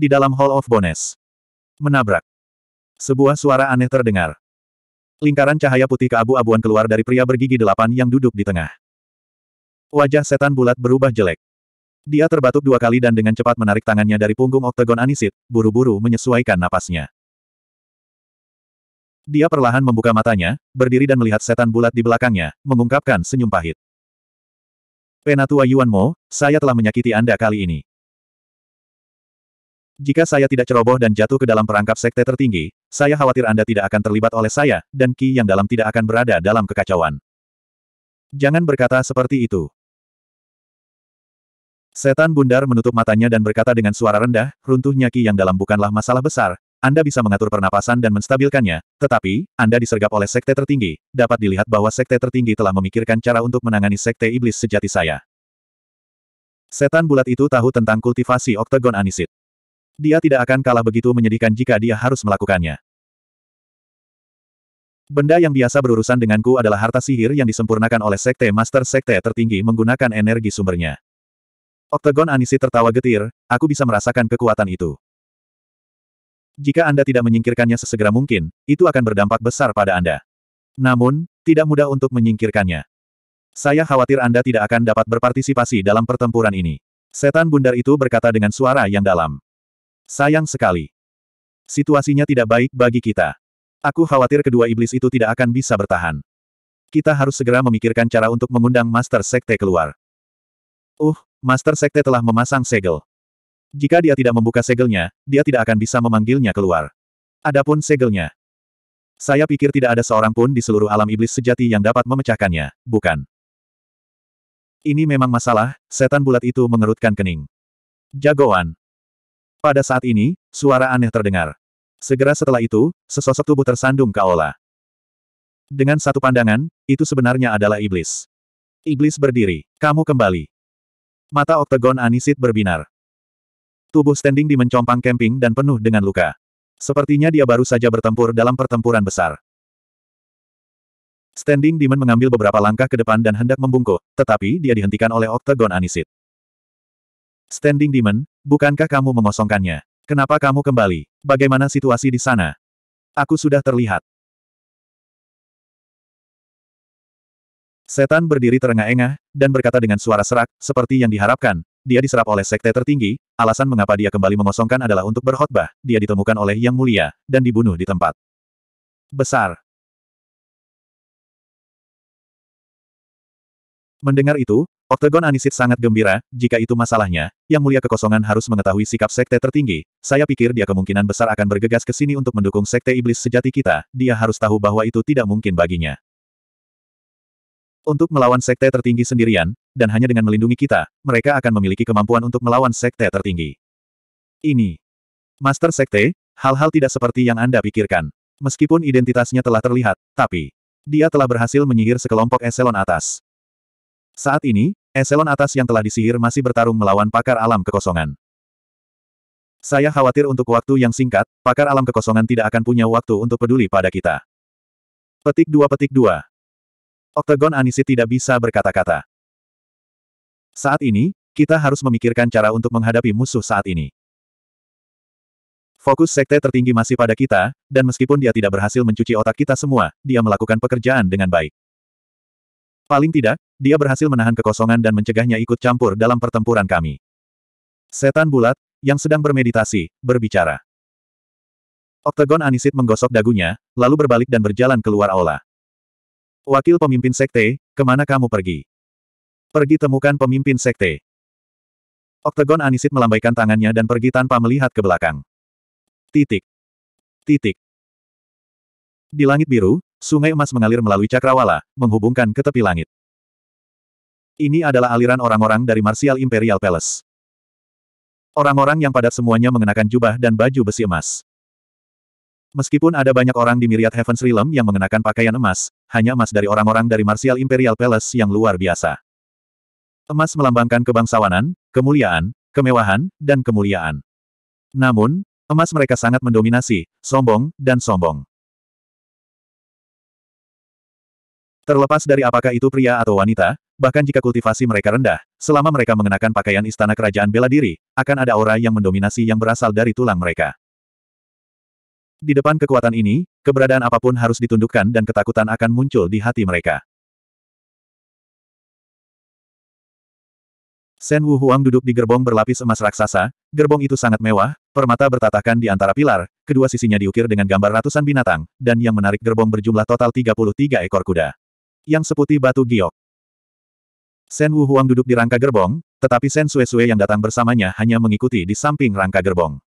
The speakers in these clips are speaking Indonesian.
di dalam Hall of Bones. Menabrak. Sebuah suara aneh terdengar. Lingkaran cahaya putih keabu-abuan keluar dari pria bergigi delapan yang duduk di tengah. Wajah setan bulat berubah jelek. Dia terbatuk dua kali dan dengan cepat menarik tangannya dari punggung oktagon Anisit, buru-buru menyesuaikan napasnya. Dia perlahan membuka matanya, berdiri dan melihat setan bulat di belakangnya, mengungkapkan senyum pahit. Penatua Yuan Mo, saya telah menyakiti Anda kali ini. Jika saya tidak ceroboh dan jatuh ke dalam perangkap sekte tertinggi, saya khawatir Anda tidak akan terlibat oleh saya, dan Ki yang dalam tidak akan berada dalam kekacauan. Jangan berkata seperti itu. Setan bundar menutup matanya dan berkata dengan suara rendah, runtuhnya Ki yang dalam bukanlah masalah besar, Anda bisa mengatur pernapasan dan menstabilkannya, tetapi, Anda disergap oleh sekte tertinggi, dapat dilihat bahwa sekte tertinggi telah memikirkan cara untuk menangani sekte iblis sejati saya. Setan bulat itu tahu tentang kultivasi oktagon anisit. Dia tidak akan kalah begitu menyedihkan jika dia harus melakukannya. Benda yang biasa berurusan denganku adalah harta sihir yang disempurnakan oleh Sekte Master Sekte tertinggi menggunakan energi sumbernya. Oktagon Anisi tertawa getir, aku bisa merasakan kekuatan itu. Jika Anda tidak menyingkirkannya sesegera mungkin, itu akan berdampak besar pada Anda. Namun, tidak mudah untuk menyingkirkannya. Saya khawatir Anda tidak akan dapat berpartisipasi dalam pertempuran ini. Setan bundar itu berkata dengan suara yang dalam. Sayang sekali. Situasinya tidak baik bagi kita. Aku khawatir kedua iblis itu tidak akan bisa bertahan. Kita harus segera memikirkan cara untuk mengundang Master Sekte keluar. Uh, Master Sekte telah memasang segel. Jika dia tidak membuka segelnya, dia tidak akan bisa memanggilnya keluar. Adapun segelnya. Saya pikir tidak ada seorang pun di seluruh alam iblis sejati yang dapat memecahkannya, bukan? Ini memang masalah, setan bulat itu mengerutkan kening. Jagoan. Pada saat ini, suara aneh terdengar. Segera setelah itu, sesosok tubuh tersandung ke Ola. Dengan satu pandangan, itu sebenarnya adalah iblis. Iblis berdiri, kamu kembali. Mata oktagon Anisit berbinar. Tubuh standing di mencompang camping dan penuh dengan luka. Sepertinya dia baru saja bertempur dalam pertempuran besar. Standing Demon mengambil beberapa langkah ke depan dan hendak membungkuk, tetapi dia dihentikan oleh Octagon Anisit. Standing Demon, bukankah kamu mengosongkannya? Kenapa kamu kembali? Bagaimana situasi di sana? Aku sudah terlihat. Setan berdiri terengah-engah, dan berkata dengan suara serak, seperti yang diharapkan, dia diserap oleh sekte tertinggi, alasan mengapa dia kembali mengosongkan adalah untuk berkhotbah, dia ditemukan oleh Yang Mulia, dan dibunuh di tempat. Besar. Mendengar itu, Oktagon Anisit sangat gembira, jika itu masalahnya, Yang Mulia Kekosongan harus mengetahui sikap sekte tertinggi, saya pikir dia kemungkinan besar akan bergegas ke sini untuk mendukung sekte iblis sejati kita, dia harus tahu bahwa itu tidak mungkin baginya. Untuk melawan sekte tertinggi sendirian, dan hanya dengan melindungi kita, mereka akan memiliki kemampuan untuk melawan sekte tertinggi. Ini. Master Sekte, hal-hal tidak seperti yang Anda pikirkan. Meskipun identitasnya telah terlihat, tapi, dia telah berhasil menyihir sekelompok eselon atas. Saat ini, Eselon atas yang telah disihir masih bertarung melawan pakar alam kekosongan. Saya khawatir untuk waktu yang singkat, pakar alam kekosongan tidak akan punya waktu untuk peduli pada kita. Petik 2 Petik 2 Oktagon Anisi tidak bisa berkata-kata. Saat ini, kita harus memikirkan cara untuk menghadapi musuh saat ini. Fokus sekte tertinggi masih pada kita, dan meskipun dia tidak berhasil mencuci otak kita semua, dia melakukan pekerjaan dengan baik. Paling tidak, dia berhasil menahan kekosongan dan mencegahnya ikut campur dalam pertempuran kami. Setan bulat, yang sedang bermeditasi, berbicara. Oktagon Anisit menggosok dagunya, lalu berbalik dan berjalan keluar aula. Wakil pemimpin sekte, kemana kamu pergi? Pergi temukan pemimpin sekte. Oktagon Anisit melambaikan tangannya dan pergi tanpa melihat ke belakang. Titik. Titik. Di langit biru, Sungai emas mengalir melalui cakrawala, menghubungkan ke tepi langit. Ini adalah aliran orang-orang dari Martial Imperial Palace. Orang-orang yang padat semuanya mengenakan jubah dan baju besi emas. Meskipun ada banyak orang di Myriad Heavens Realm yang mengenakan pakaian emas, hanya emas dari orang-orang dari Martial Imperial Palace yang luar biasa. Emas melambangkan kebangsawanan, kemuliaan, kemewahan, dan kemuliaan. Namun, emas mereka sangat mendominasi, sombong, dan sombong. Terlepas dari apakah itu pria atau wanita, bahkan jika kultivasi mereka rendah, selama mereka mengenakan pakaian istana kerajaan bela diri, akan ada aura yang mendominasi yang berasal dari tulang mereka. Di depan kekuatan ini, keberadaan apapun harus ditundukkan dan ketakutan akan muncul di hati mereka. Sen Wu Huang duduk di gerbong berlapis emas raksasa, gerbong itu sangat mewah, permata bertatakan di antara pilar, kedua sisinya diukir dengan gambar ratusan binatang, dan yang menarik gerbong berjumlah total 33 ekor kuda yang seputih batu giok. Sen Wu Huang duduk di rangka gerbong, tetapi Sen Sue Sue yang datang bersamanya hanya mengikuti di samping rangka gerbong.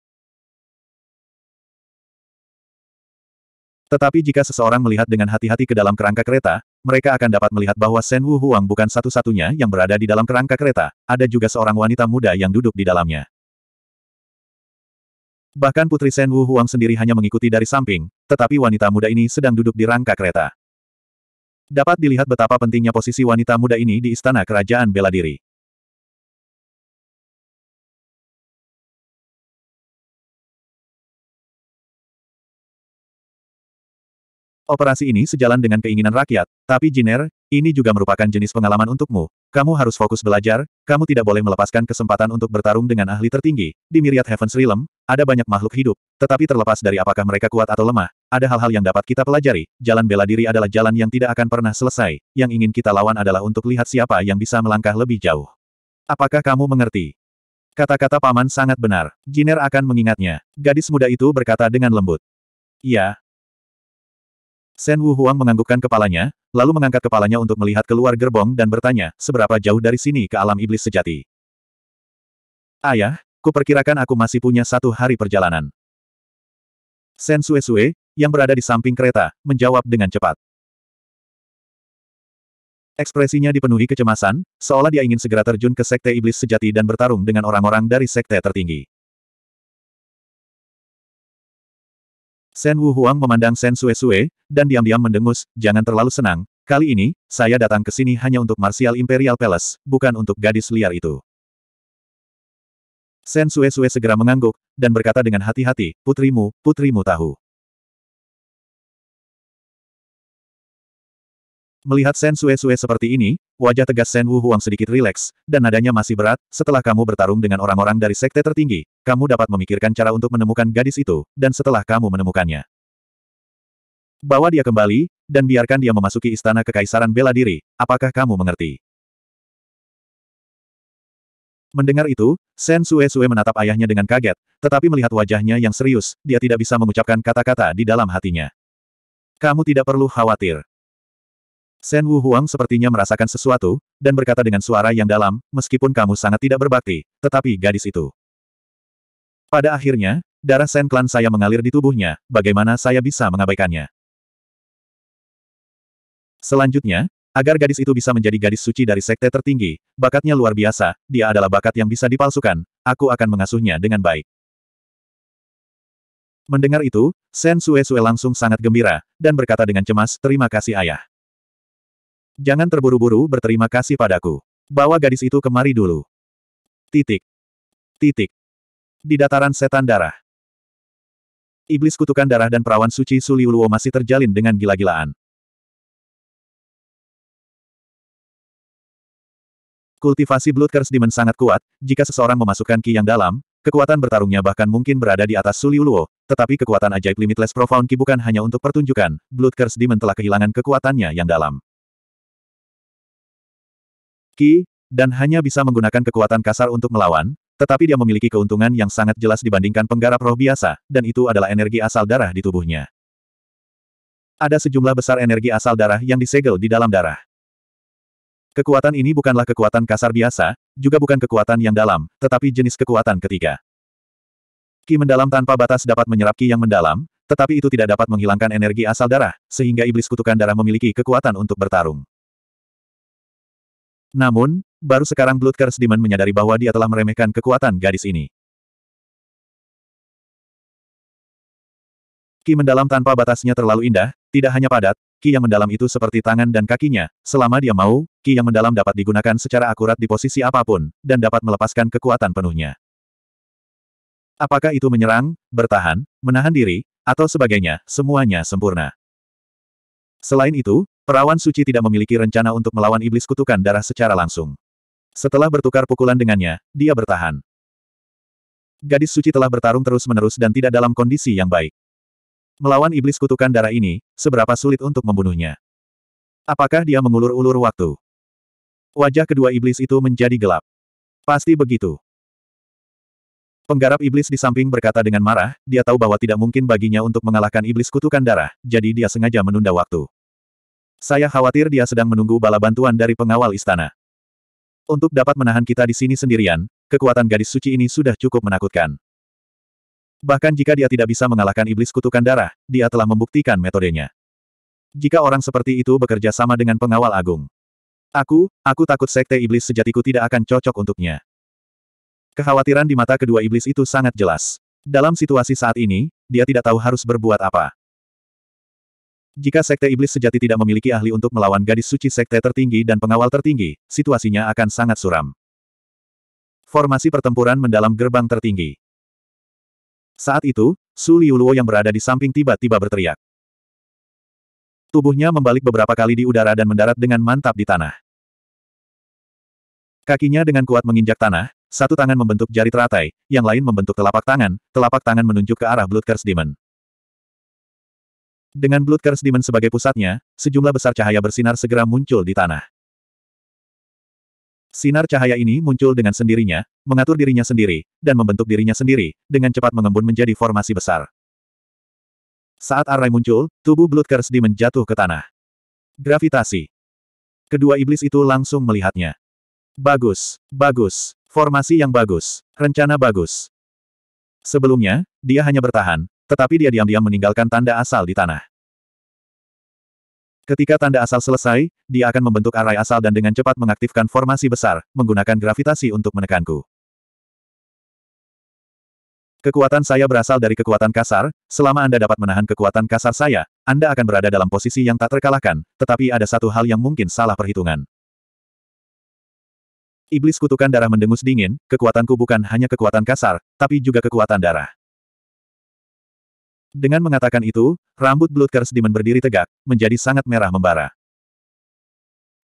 Tetapi jika seseorang melihat dengan hati-hati ke dalam kerangka kereta, mereka akan dapat melihat bahwa Sen Wu Huang bukan satu-satunya yang berada di dalam kerangka kereta, ada juga seorang wanita muda yang duduk di dalamnya. Bahkan putri Sen Wu Huang sendiri hanya mengikuti dari samping, tetapi wanita muda ini sedang duduk di rangka kereta. Dapat dilihat betapa pentingnya posisi wanita muda ini di istana kerajaan beladiri. Operasi ini sejalan dengan keinginan rakyat, tapi Jiner, ini juga merupakan jenis pengalaman untukmu. Kamu harus fokus belajar, kamu tidak boleh melepaskan kesempatan untuk bertarung dengan ahli tertinggi. Di Myriad Heavens Realm, ada banyak makhluk hidup, tetapi terlepas dari apakah mereka kuat atau lemah, ada hal-hal yang dapat kita pelajari. Jalan bela diri adalah jalan yang tidak akan pernah selesai. Yang ingin kita lawan adalah untuk lihat siapa yang bisa melangkah lebih jauh. Apakah kamu mengerti? Kata-kata paman sangat benar. Jiner akan mengingatnya. Gadis muda itu berkata dengan lembut. Iya, Sen Wu Huang menganggukkan kepalanya, lalu mengangkat kepalanya untuk melihat keluar gerbong dan bertanya, seberapa jauh dari sini ke alam iblis sejati? Ayah, kuperkirakan aku masih punya satu hari perjalanan. Sen Sue Sue, yang berada di samping kereta, menjawab dengan cepat. Ekspresinya dipenuhi kecemasan, seolah dia ingin segera terjun ke Sekte Iblis Sejati dan bertarung dengan orang-orang dari Sekte tertinggi. Sen Wu Huang memandang Sen Sue Sue, dan diam-diam mendengus, jangan terlalu senang, kali ini, saya datang ke sini hanya untuk Martial Imperial Palace, bukan untuk gadis liar itu. Sen Sue Sue segera mengangguk, dan berkata dengan hati-hati, putrimu, putrimu tahu. Melihat Sen Sue Sue seperti ini, wajah tegas Sen Wu Huang sedikit rileks, dan nadanya masih berat, setelah kamu bertarung dengan orang-orang dari sekte tertinggi, kamu dapat memikirkan cara untuk menemukan gadis itu, dan setelah kamu menemukannya. Bawa dia kembali, dan biarkan dia memasuki istana kekaisaran bela diri, apakah kamu mengerti? Mendengar itu, Sen Sue Sue menatap ayahnya dengan kaget, tetapi melihat wajahnya yang serius, dia tidak bisa mengucapkan kata-kata di dalam hatinya. Kamu tidak perlu khawatir. Sen Wu Huang sepertinya merasakan sesuatu, dan berkata dengan suara yang dalam, meskipun kamu sangat tidak berbakti, tetapi gadis itu. Pada akhirnya, darah Sen Klan saya mengalir di tubuhnya, bagaimana saya bisa mengabaikannya? Selanjutnya, agar gadis itu bisa menjadi gadis suci dari sekte tertinggi, bakatnya luar biasa, dia adalah bakat yang bisa dipalsukan, aku akan mengasuhnya dengan baik. Mendengar itu, Sen Sue Sue langsung sangat gembira, dan berkata dengan cemas, terima kasih ayah. Jangan terburu-buru berterima kasih padaku. Bawa gadis itu kemari dulu. Titik. Titik. Di dataran setan darah. Iblis kutukan darah dan perawan suci Suliuluo masih terjalin dengan gila-gilaan. Kultivasi Blood Curse Demon sangat kuat, jika seseorang memasukkan ki yang dalam, kekuatan bertarungnya bahkan mungkin berada di atas Suliuluo, tetapi kekuatan ajaib Limitless Profound Ki bukan hanya untuk pertunjukan, Blood Curse Demon telah kehilangan kekuatannya yang dalam. Ki, dan hanya bisa menggunakan kekuatan kasar untuk melawan, tetapi dia memiliki keuntungan yang sangat jelas dibandingkan penggarap roh biasa, dan itu adalah energi asal darah di tubuhnya. Ada sejumlah besar energi asal darah yang disegel di dalam darah. Kekuatan ini bukanlah kekuatan kasar biasa, juga bukan kekuatan yang dalam, tetapi jenis kekuatan ketiga. Ki mendalam tanpa batas dapat menyerap ki yang mendalam, tetapi itu tidak dapat menghilangkan energi asal darah, sehingga iblis kutukan darah memiliki kekuatan untuk bertarung. Namun, baru sekarang Bloodcurse Demon menyadari bahwa dia telah meremehkan kekuatan gadis ini. Ki mendalam tanpa batasnya terlalu indah, tidak hanya padat, Ki yang mendalam itu seperti tangan dan kakinya, selama dia mau, Ki yang mendalam dapat digunakan secara akurat di posisi apapun, dan dapat melepaskan kekuatan penuhnya. Apakah itu menyerang, bertahan, menahan diri, atau sebagainya, semuanya sempurna. Selain itu, Perawan suci tidak memiliki rencana untuk melawan iblis kutukan darah secara langsung. Setelah bertukar pukulan dengannya, dia bertahan. Gadis suci telah bertarung terus-menerus dan tidak dalam kondisi yang baik. Melawan iblis kutukan darah ini, seberapa sulit untuk membunuhnya. Apakah dia mengulur-ulur waktu? Wajah kedua iblis itu menjadi gelap. Pasti begitu. Penggarap iblis di samping berkata dengan marah, dia tahu bahwa tidak mungkin baginya untuk mengalahkan iblis kutukan darah, jadi dia sengaja menunda waktu. Saya khawatir dia sedang menunggu bala bantuan dari pengawal istana. Untuk dapat menahan kita di sini sendirian, kekuatan gadis suci ini sudah cukup menakutkan. Bahkan jika dia tidak bisa mengalahkan iblis kutukan darah, dia telah membuktikan metodenya. Jika orang seperti itu bekerja sama dengan pengawal agung. Aku, aku takut sekte iblis sejatiku tidak akan cocok untuknya. Kekhawatiran di mata kedua iblis itu sangat jelas. Dalam situasi saat ini, dia tidak tahu harus berbuat apa. Jika Sekte Iblis sejati tidak memiliki ahli untuk melawan gadis suci Sekte tertinggi dan pengawal tertinggi, situasinya akan sangat suram. Formasi pertempuran mendalam gerbang tertinggi. Saat itu, Su Liuluo yang berada di samping tiba-tiba berteriak. Tubuhnya membalik beberapa kali di udara dan mendarat dengan mantap di tanah. Kakinya dengan kuat menginjak tanah, satu tangan membentuk jari teratai, yang lain membentuk telapak tangan, telapak tangan menunjuk ke arah Blood Curse Demon. Dengan Blood Curse Demon sebagai pusatnya, sejumlah besar cahaya bersinar segera muncul di tanah. Sinar cahaya ini muncul dengan sendirinya, mengatur dirinya sendiri, dan membentuk dirinya sendiri, dengan cepat mengembun menjadi formasi besar. Saat Arai muncul, tubuh Blood Curse Demon jatuh ke tanah. Gravitasi. Kedua iblis itu langsung melihatnya. Bagus, bagus, formasi yang bagus, rencana bagus. Sebelumnya, dia hanya bertahan, tetapi dia diam-diam meninggalkan tanda asal di tanah. Ketika tanda asal selesai, dia akan membentuk arai asal dan dengan cepat mengaktifkan formasi besar, menggunakan gravitasi untuk menekanku. Kekuatan saya berasal dari kekuatan kasar, selama Anda dapat menahan kekuatan kasar saya, Anda akan berada dalam posisi yang tak terkalahkan, tetapi ada satu hal yang mungkin salah perhitungan. Iblis kutukan darah mendengus dingin, kekuatanku bukan hanya kekuatan kasar, tapi juga kekuatan darah. Dengan mengatakan itu, rambut Bloodcurse Demon berdiri tegak, menjadi sangat merah membara.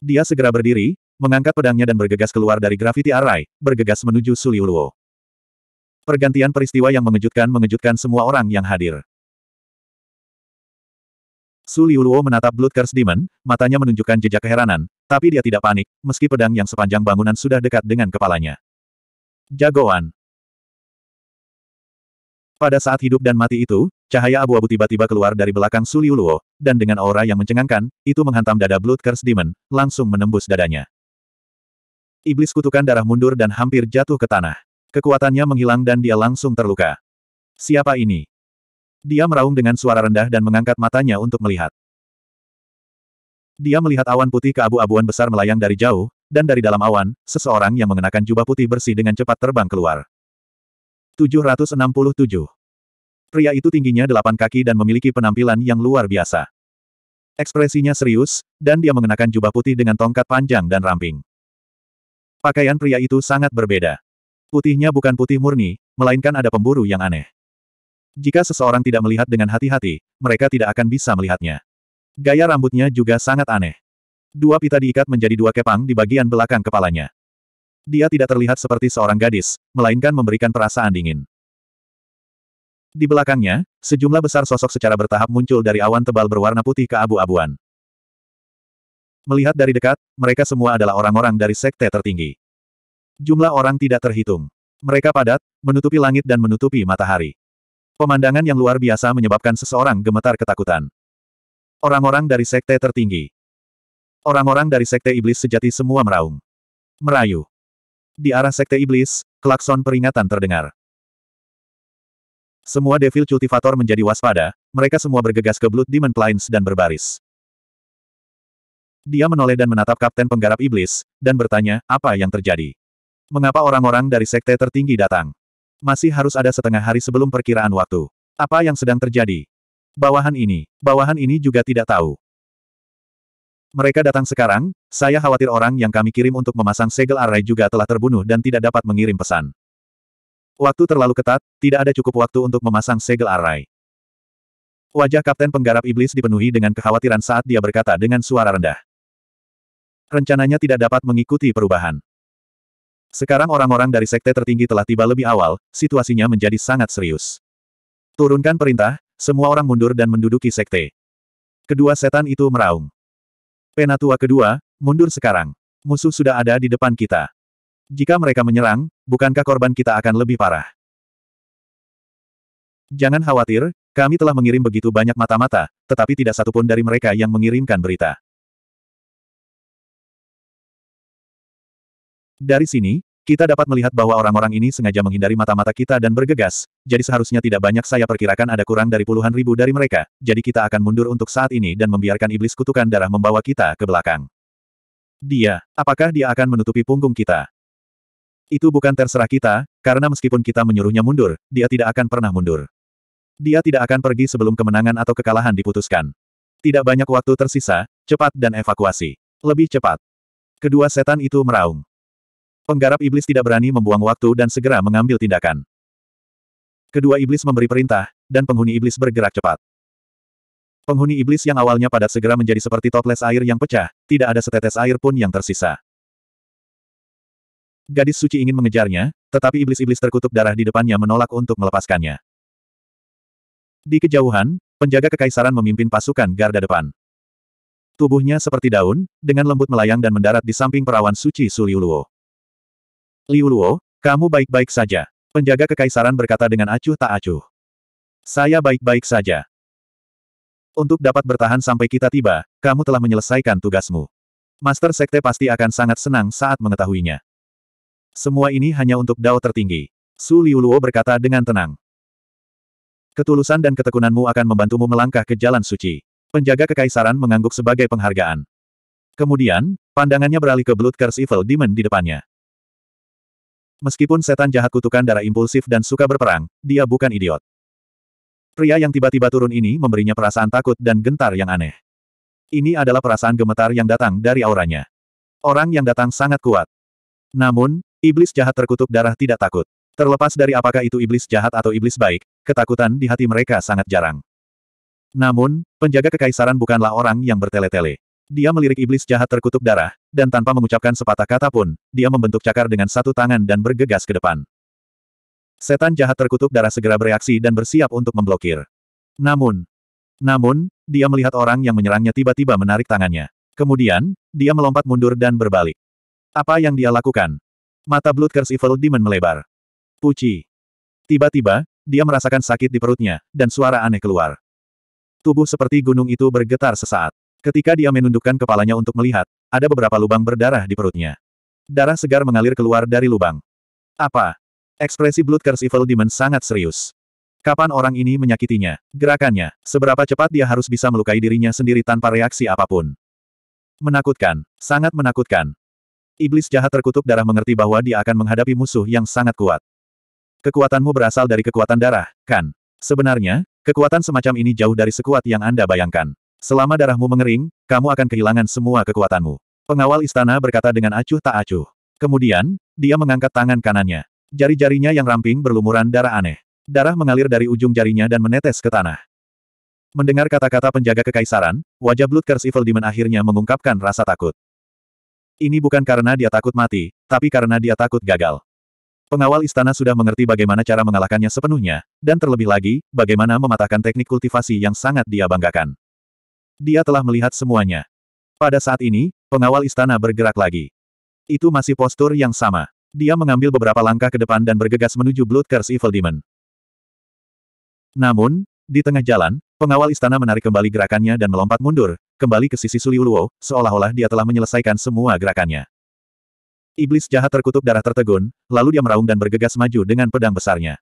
Dia segera berdiri, mengangkat pedangnya dan bergegas keluar dari Graffiti Array, bergegas menuju Suliuluo. Pergantian peristiwa yang mengejutkan mengejutkan semua orang yang hadir. Suliuluo menatap Blood Curse Demon, matanya menunjukkan jejak keheranan, tapi dia tidak panik, meski pedang yang sepanjang bangunan sudah dekat dengan kepalanya. Jagoan. Pada saat hidup dan mati itu, cahaya abu-abu tiba-tiba keluar dari belakang Suliuluo, dan dengan aura yang mencengangkan, itu menghantam dada Blood Curse Demon, langsung menembus dadanya. Iblis kutukan darah mundur dan hampir jatuh ke tanah. Kekuatannya menghilang dan dia langsung terluka. Siapa ini? Dia meraung dengan suara rendah dan mengangkat matanya untuk melihat. Dia melihat awan putih ke abu abuan besar melayang dari jauh, dan dari dalam awan, seseorang yang mengenakan jubah putih bersih dengan cepat terbang keluar. 767. Pria itu tingginya delapan kaki dan memiliki penampilan yang luar biasa. Ekspresinya serius, dan dia mengenakan jubah putih dengan tongkat panjang dan ramping. Pakaian pria itu sangat berbeda. Putihnya bukan putih murni, melainkan ada pemburu yang aneh. Jika seseorang tidak melihat dengan hati-hati, mereka tidak akan bisa melihatnya. Gaya rambutnya juga sangat aneh. Dua pita diikat menjadi dua kepang di bagian belakang kepalanya. Dia tidak terlihat seperti seorang gadis, melainkan memberikan perasaan dingin. Di belakangnya, sejumlah besar sosok secara bertahap muncul dari awan tebal berwarna putih ke abu-abuan. Melihat dari dekat, mereka semua adalah orang-orang dari sekte tertinggi. Jumlah orang tidak terhitung. Mereka padat, menutupi langit dan menutupi matahari. Pemandangan yang luar biasa menyebabkan seseorang gemetar ketakutan. Orang-orang dari sekte tertinggi. Orang-orang dari sekte iblis sejati semua meraung. Merayu. Di arah Sekte Iblis, klakson peringatan terdengar. Semua Devil Cultivator menjadi waspada, mereka semua bergegas ke Blood Demon Plains dan berbaris. Dia menoleh dan menatap Kapten Penggarap Iblis, dan bertanya, apa yang terjadi? Mengapa orang-orang dari Sekte tertinggi datang? Masih harus ada setengah hari sebelum perkiraan waktu. Apa yang sedang terjadi? Bawahan ini, bawahan ini juga tidak tahu. Mereka datang sekarang, saya khawatir orang yang kami kirim untuk memasang segel arai juga telah terbunuh dan tidak dapat mengirim pesan. Waktu terlalu ketat, tidak ada cukup waktu untuk memasang segel arai. Wajah Kapten Penggarap Iblis dipenuhi dengan kekhawatiran saat dia berkata dengan suara rendah. Rencananya tidak dapat mengikuti perubahan. Sekarang orang-orang dari sekte tertinggi telah tiba lebih awal, situasinya menjadi sangat serius. Turunkan perintah, semua orang mundur dan menduduki sekte. Kedua setan itu meraung. Penatua kedua, mundur sekarang. Musuh sudah ada di depan kita. Jika mereka menyerang, bukankah korban kita akan lebih parah? Jangan khawatir, kami telah mengirim begitu banyak mata-mata, tetapi tidak satupun dari mereka yang mengirimkan berita. Dari sini, kita dapat melihat bahwa orang-orang ini sengaja menghindari mata-mata kita dan bergegas, jadi seharusnya tidak banyak saya perkirakan ada kurang dari puluhan ribu dari mereka, jadi kita akan mundur untuk saat ini dan membiarkan iblis kutukan darah membawa kita ke belakang. Dia, apakah dia akan menutupi punggung kita? Itu bukan terserah kita, karena meskipun kita menyuruhnya mundur, dia tidak akan pernah mundur. Dia tidak akan pergi sebelum kemenangan atau kekalahan diputuskan. Tidak banyak waktu tersisa, cepat dan evakuasi. Lebih cepat. Kedua setan itu meraung. Penggarap iblis tidak berani membuang waktu dan segera mengambil tindakan. Kedua iblis memberi perintah, dan penghuni iblis bergerak cepat. Penghuni iblis yang awalnya padat segera menjadi seperti toples air yang pecah, tidak ada setetes air pun yang tersisa. Gadis suci ingin mengejarnya, tetapi iblis-iblis terkutuk darah di depannya menolak untuk melepaskannya. Di kejauhan, penjaga kekaisaran memimpin pasukan garda depan. Tubuhnya seperti daun, dengan lembut melayang dan mendarat di samping perawan suci Suliuluo. Liu Luo, kamu baik-baik saja. Penjaga kekaisaran berkata dengan acuh tak acuh. Saya baik-baik saja. Untuk dapat bertahan sampai kita tiba, kamu telah menyelesaikan tugasmu. Master Sekte pasti akan sangat senang saat mengetahuinya. Semua ini hanya untuk Dao tertinggi. Su Liu Luo berkata dengan tenang. Ketulusan dan ketekunanmu akan membantumu melangkah ke jalan suci. Penjaga kekaisaran mengangguk sebagai penghargaan. Kemudian, pandangannya beralih ke Blood Curse Evil Demon di depannya. Meskipun setan jahat kutukan darah impulsif dan suka berperang, dia bukan idiot. Pria yang tiba-tiba turun ini memberinya perasaan takut dan gentar yang aneh. Ini adalah perasaan gemetar yang datang dari auranya. Orang yang datang sangat kuat. Namun, iblis jahat terkutuk darah tidak takut. Terlepas dari apakah itu iblis jahat atau iblis baik, ketakutan di hati mereka sangat jarang. Namun, penjaga kekaisaran bukanlah orang yang bertele-tele. Dia melirik iblis jahat terkutuk darah, dan tanpa mengucapkan sepatah kata pun, dia membentuk cakar dengan satu tangan dan bergegas ke depan. Setan jahat terkutuk darah segera bereaksi dan bersiap untuk memblokir. Namun, namun, dia melihat orang yang menyerangnya tiba-tiba menarik tangannya. Kemudian, dia melompat mundur dan berbalik. Apa yang dia lakukan? Mata Blood Curse Evil Demon melebar. Puci. Tiba-tiba, dia merasakan sakit di perutnya, dan suara aneh keluar. Tubuh seperti gunung itu bergetar sesaat. Ketika dia menundukkan kepalanya untuk melihat, ada beberapa lubang berdarah di perutnya. Darah segar mengalir keluar dari lubang. Apa? Ekspresi Blood Curse Evil Demon sangat serius. Kapan orang ini menyakitinya? Gerakannya, seberapa cepat dia harus bisa melukai dirinya sendiri tanpa reaksi apapun. Menakutkan, sangat menakutkan. Iblis jahat terkutuk darah mengerti bahwa dia akan menghadapi musuh yang sangat kuat. Kekuatanmu berasal dari kekuatan darah, kan? Sebenarnya, kekuatan semacam ini jauh dari sekuat yang Anda bayangkan. Selama darahmu mengering, kamu akan kehilangan semua kekuatanmu. Pengawal istana berkata dengan acuh tak acuh. Kemudian, dia mengangkat tangan kanannya. Jari-jarinya yang ramping berlumuran darah aneh. Darah mengalir dari ujung jarinya dan menetes ke tanah. Mendengar kata-kata penjaga kekaisaran, wajah Blood Curse Evil Demon akhirnya mengungkapkan rasa takut. Ini bukan karena dia takut mati, tapi karena dia takut gagal. Pengawal istana sudah mengerti bagaimana cara mengalahkannya sepenuhnya, dan terlebih lagi, bagaimana mematahkan teknik kultivasi yang sangat dia banggakan. Dia telah melihat semuanya. Pada saat ini, pengawal istana bergerak lagi. Itu masih postur yang sama. Dia mengambil beberapa langkah ke depan dan bergegas menuju Blood Curse Evil Demon. Namun, di tengah jalan, pengawal istana menarik kembali gerakannya dan melompat mundur, kembali ke sisi Suliuluo, seolah-olah dia telah menyelesaikan semua gerakannya. Iblis jahat terkutuk darah tertegun, lalu dia meraung dan bergegas maju dengan pedang besarnya.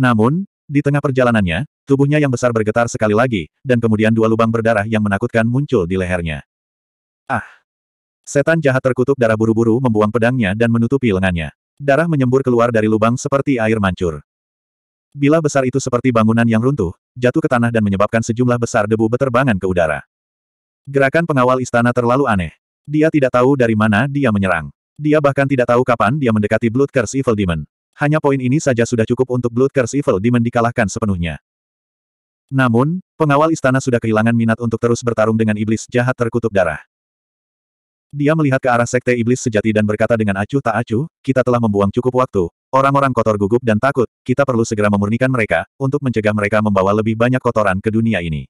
Namun, di tengah perjalanannya, tubuhnya yang besar bergetar sekali lagi, dan kemudian dua lubang berdarah yang menakutkan muncul di lehernya. Ah! Setan jahat terkutuk darah buru-buru membuang pedangnya dan menutupi lengannya. Darah menyembur keluar dari lubang seperti air mancur. Bila besar itu seperti bangunan yang runtuh, jatuh ke tanah dan menyebabkan sejumlah besar debu beterbangan ke udara. Gerakan pengawal istana terlalu aneh. Dia tidak tahu dari mana dia menyerang. Dia bahkan tidak tahu kapan dia mendekati Blood Curse Evil Demon. Hanya poin ini saja sudah cukup untuk Blood Curse Evil Demon dikalahkan sepenuhnya. Namun, pengawal istana sudah kehilangan minat untuk terus bertarung dengan iblis jahat terkutuk darah. Dia melihat ke arah sekte iblis sejati dan berkata dengan acuh tak acuh, kita telah membuang cukup waktu, orang-orang kotor gugup dan takut, kita perlu segera memurnikan mereka, untuk mencegah mereka membawa lebih banyak kotoran ke dunia ini.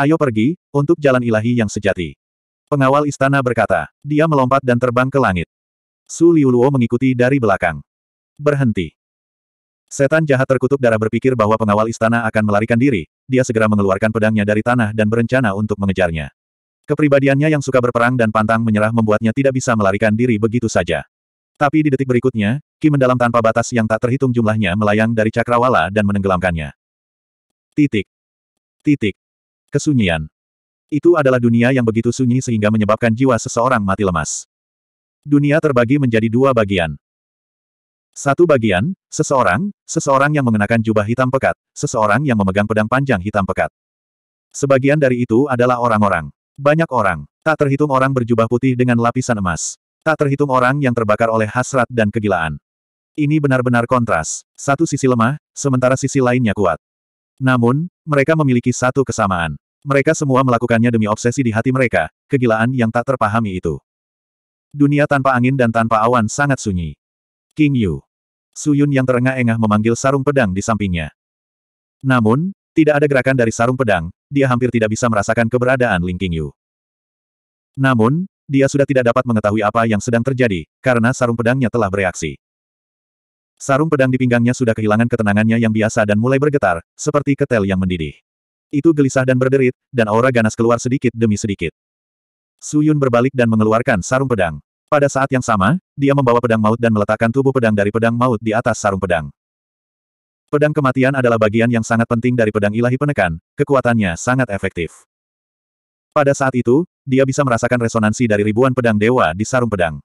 Ayo pergi, untuk jalan ilahi yang sejati. Pengawal istana berkata, dia melompat dan terbang ke langit. Su Liuluo mengikuti dari belakang. Berhenti. Setan jahat terkutuk darah berpikir bahwa pengawal istana akan melarikan diri, dia segera mengeluarkan pedangnya dari tanah dan berencana untuk mengejarnya. Kepribadiannya yang suka berperang dan pantang menyerah membuatnya tidak bisa melarikan diri begitu saja. Tapi di detik berikutnya, Ki mendalam tanpa batas yang tak terhitung jumlahnya melayang dari cakrawala dan menenggelamkannya. Titik. Titik. Kesunyian. Itu adalah dunia yang begitu sunyi sehingga menyebabkan jiwa seseorang mati lemas. Dunia terbagi menjadi dua bagian. Satu bagian, seseorang, seseorang yang mengenakan jubah hitam pekat, seseorang yang memegang pedang panjang hitam pekat. Sebagian dari itu adalah orang-orang. Banyak orang. Tak terhitung orang berjubah putih dengan lapisan emas. Tak terhitung orang yang terbakar oleh hasrat dan kegilaan. Ini benar-benar kontras. Satu sisi lemah, sementara sisi lainnya kuat. Namun, mereka memiliki satu kesamaan. Mereka semua melakukannya demi obsesi di hati mereka, kegilaan yang tak terpahami itu. Dunia tanpa angin dan tanpa awan sangat sunyi. King Yu. Suyun yang terengah-engah memanggil sarung pedang di sampingnya. Namun, tidak ada gerakan dari sarung pedang, dia hampir tidak bisa merasakan keberadaan Ling Qingyu. Namun, dia sudah tidak dapat mengetahui apa yang sedang terjadi, karena sarung pedangnya telah bereaksi. Sarung pedang di pinggangnya sudah kehilangan ketenangannya yang biasa dan mulai bergetar, seperti ketel yang mendidih. Itu gelisah dan berderit, dan aura ganas keluar sedikit demi sedikit. Suyun berbalik dan mengeluarkan sarung pedang. Pada saat yang sama, dia membawa pedang maut dan meletakkan tubuh pedang dari pedang maut di atas sarung pedang. Pedang kematian adalah bagian yang sangat penting dari pedang ilahi penekan, kekuatannya sangat efektif. Pada saat itu, dia bisa merasakan resonansi dari ribuan pedang dewa di sarung pedang.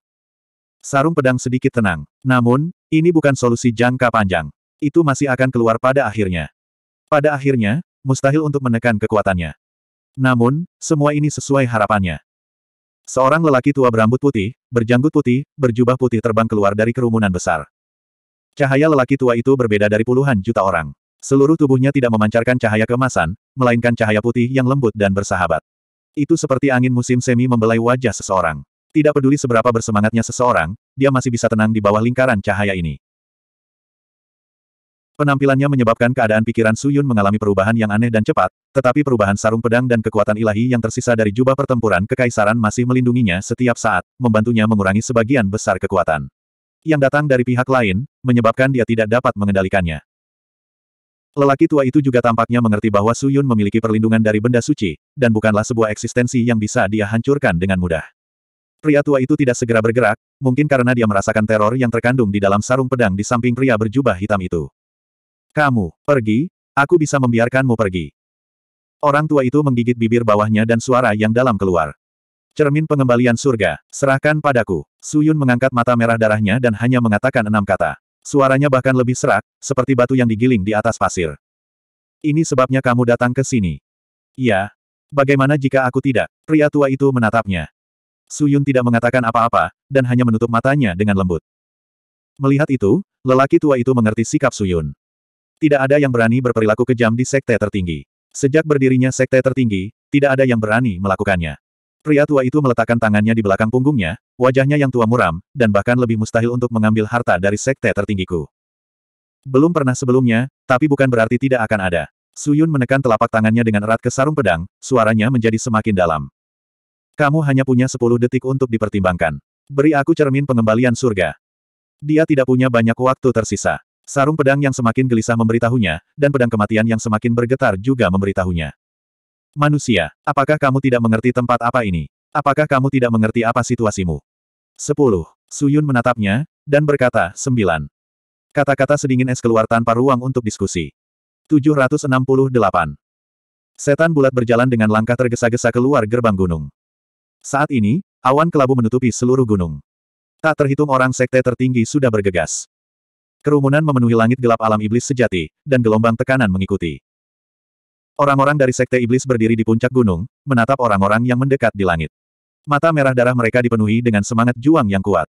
Sarung pedang sedikit tenang. Namun, ini bukan solusi jangka panjang. Itu masih akan keluar pada akhirnya. Pada akhirnya, mustahil untuk menekan kekuatannya. Namun, semua ini sesuai harapannya. Seorang lelaki tua berambut putih, berjanggut putih, berjubah putih terbang keluar dari kerumunan besar. Cahaya lelaki tua itu berbeda dari puluhan juta orang. Seluruh tubuhnya tidak memancarkan cahaya kemasan, melainkan cahaya putih yang lembut dan bersahabat. Itu seperti angin musim semi membelai wajah seseorang. Tidak peduli seberapa bersemangatnya seseorang, dia masih bisa tenang di bawah lingkaran cahaya ini. Penampilannya menyebabkan keadaan pikiran Su Yun mengalami perubahan yang aneh dan cepat, tetapi perubahan sarung pedang dan kekuatan ilahi yang tersisa dari jubah pertempuran kekaisaran masih melindunginya setiap saat, membantunya mengurangi sebagian besar kekuatan. Yang datang dari pihak lain, menyebabkan dia tidak dapat mengendalikannya. Lelaki tua itu juga tampaknya mengerti bahwa Su Yun memiliki perlindungan dari benda suci, dan bukanlah sebuah eksistensi yang bisa dia hancurkan dengan mudah. Pria tua itu tidak segera bergerak, mungkin karena dia merasakan teror yang terkandung di dalam sarung pedang di samping pria berjubah hitam itu. Kamu, pergi, aku bisa membiarkanmu pergi. Orang tua itu menggigit bibir bawahnya dan suara yang dalam keluar. Cermin pengembalian surga, serahkan padaku. Suyun mengangkat mata merah darahnya dan hanya mengatakan enam kata. Suaranya bahkan lebih serak, seperti batu yang digiling di atas pasir. Ini sebabnya kamu datang ke sini. Ya, Bagaimana jika aku tidak? Pria tua itu menatapnya. Suyun tidak mengatakan apa-apa, dan hanya menutup matanya dengan lembut. Melihat itu, lelaki tua itu mengerti sikap Suyun. Tidak ada yang berani berperilaku kejam di sekte tertinggi. Sejak berdirinya sekte tertinggi, tidak ada yang berani melakukannya. Pria tua itu meletakkan tangannya di belakang punggungnya, wajahnya yang tua muram, dan bahkan lebih mustahil untuk mengambil harta dari sekte tertinggiku. Belum pernah sebelumnya, tapi bukan berarti tidak akan ada. Suyun menekan telapak tangannya dengan erat ke sarung pedang, suaranya menjadi semakin dalam. Kamu hanya punya 10 detik untuk dipertimbangkan. Beri aku cermin pengembalian surga. Dia tidak punya banyak waktu tersisa. Sarung pedang yang semakin gelisah memberitahunya, dan pedang kematian yang semakin bergetar juga memberitahunya. Manusia, apakah kamu tidak mengerti tempat apa ini? Apakah kamu tidak mengerti apa situasimu? Sepuluh. Suyun menatapnya, dan berkata, sembilan. Kata-kata sedingin es keluar tanpa ruang untuk diskusi. 768. Setan bulat berjalan dengan langkah tergesa-gesa keluar gerbang gunung. Saat ini, awan kelabu menutupi seluruh gunung. Tak terhitung orang sekte tertinggi sudah bergegas. Kerumunan memenuhi langit gelap alam iblis sejati, dan gelombang tekanan mengikuti. Orang-orang dari sekte iblis berdiri di puncak gunung, menatap orang-orang yang mendekat di langit. Mata merah darah mereka dipenuhi dengan semangat juang yang kuat.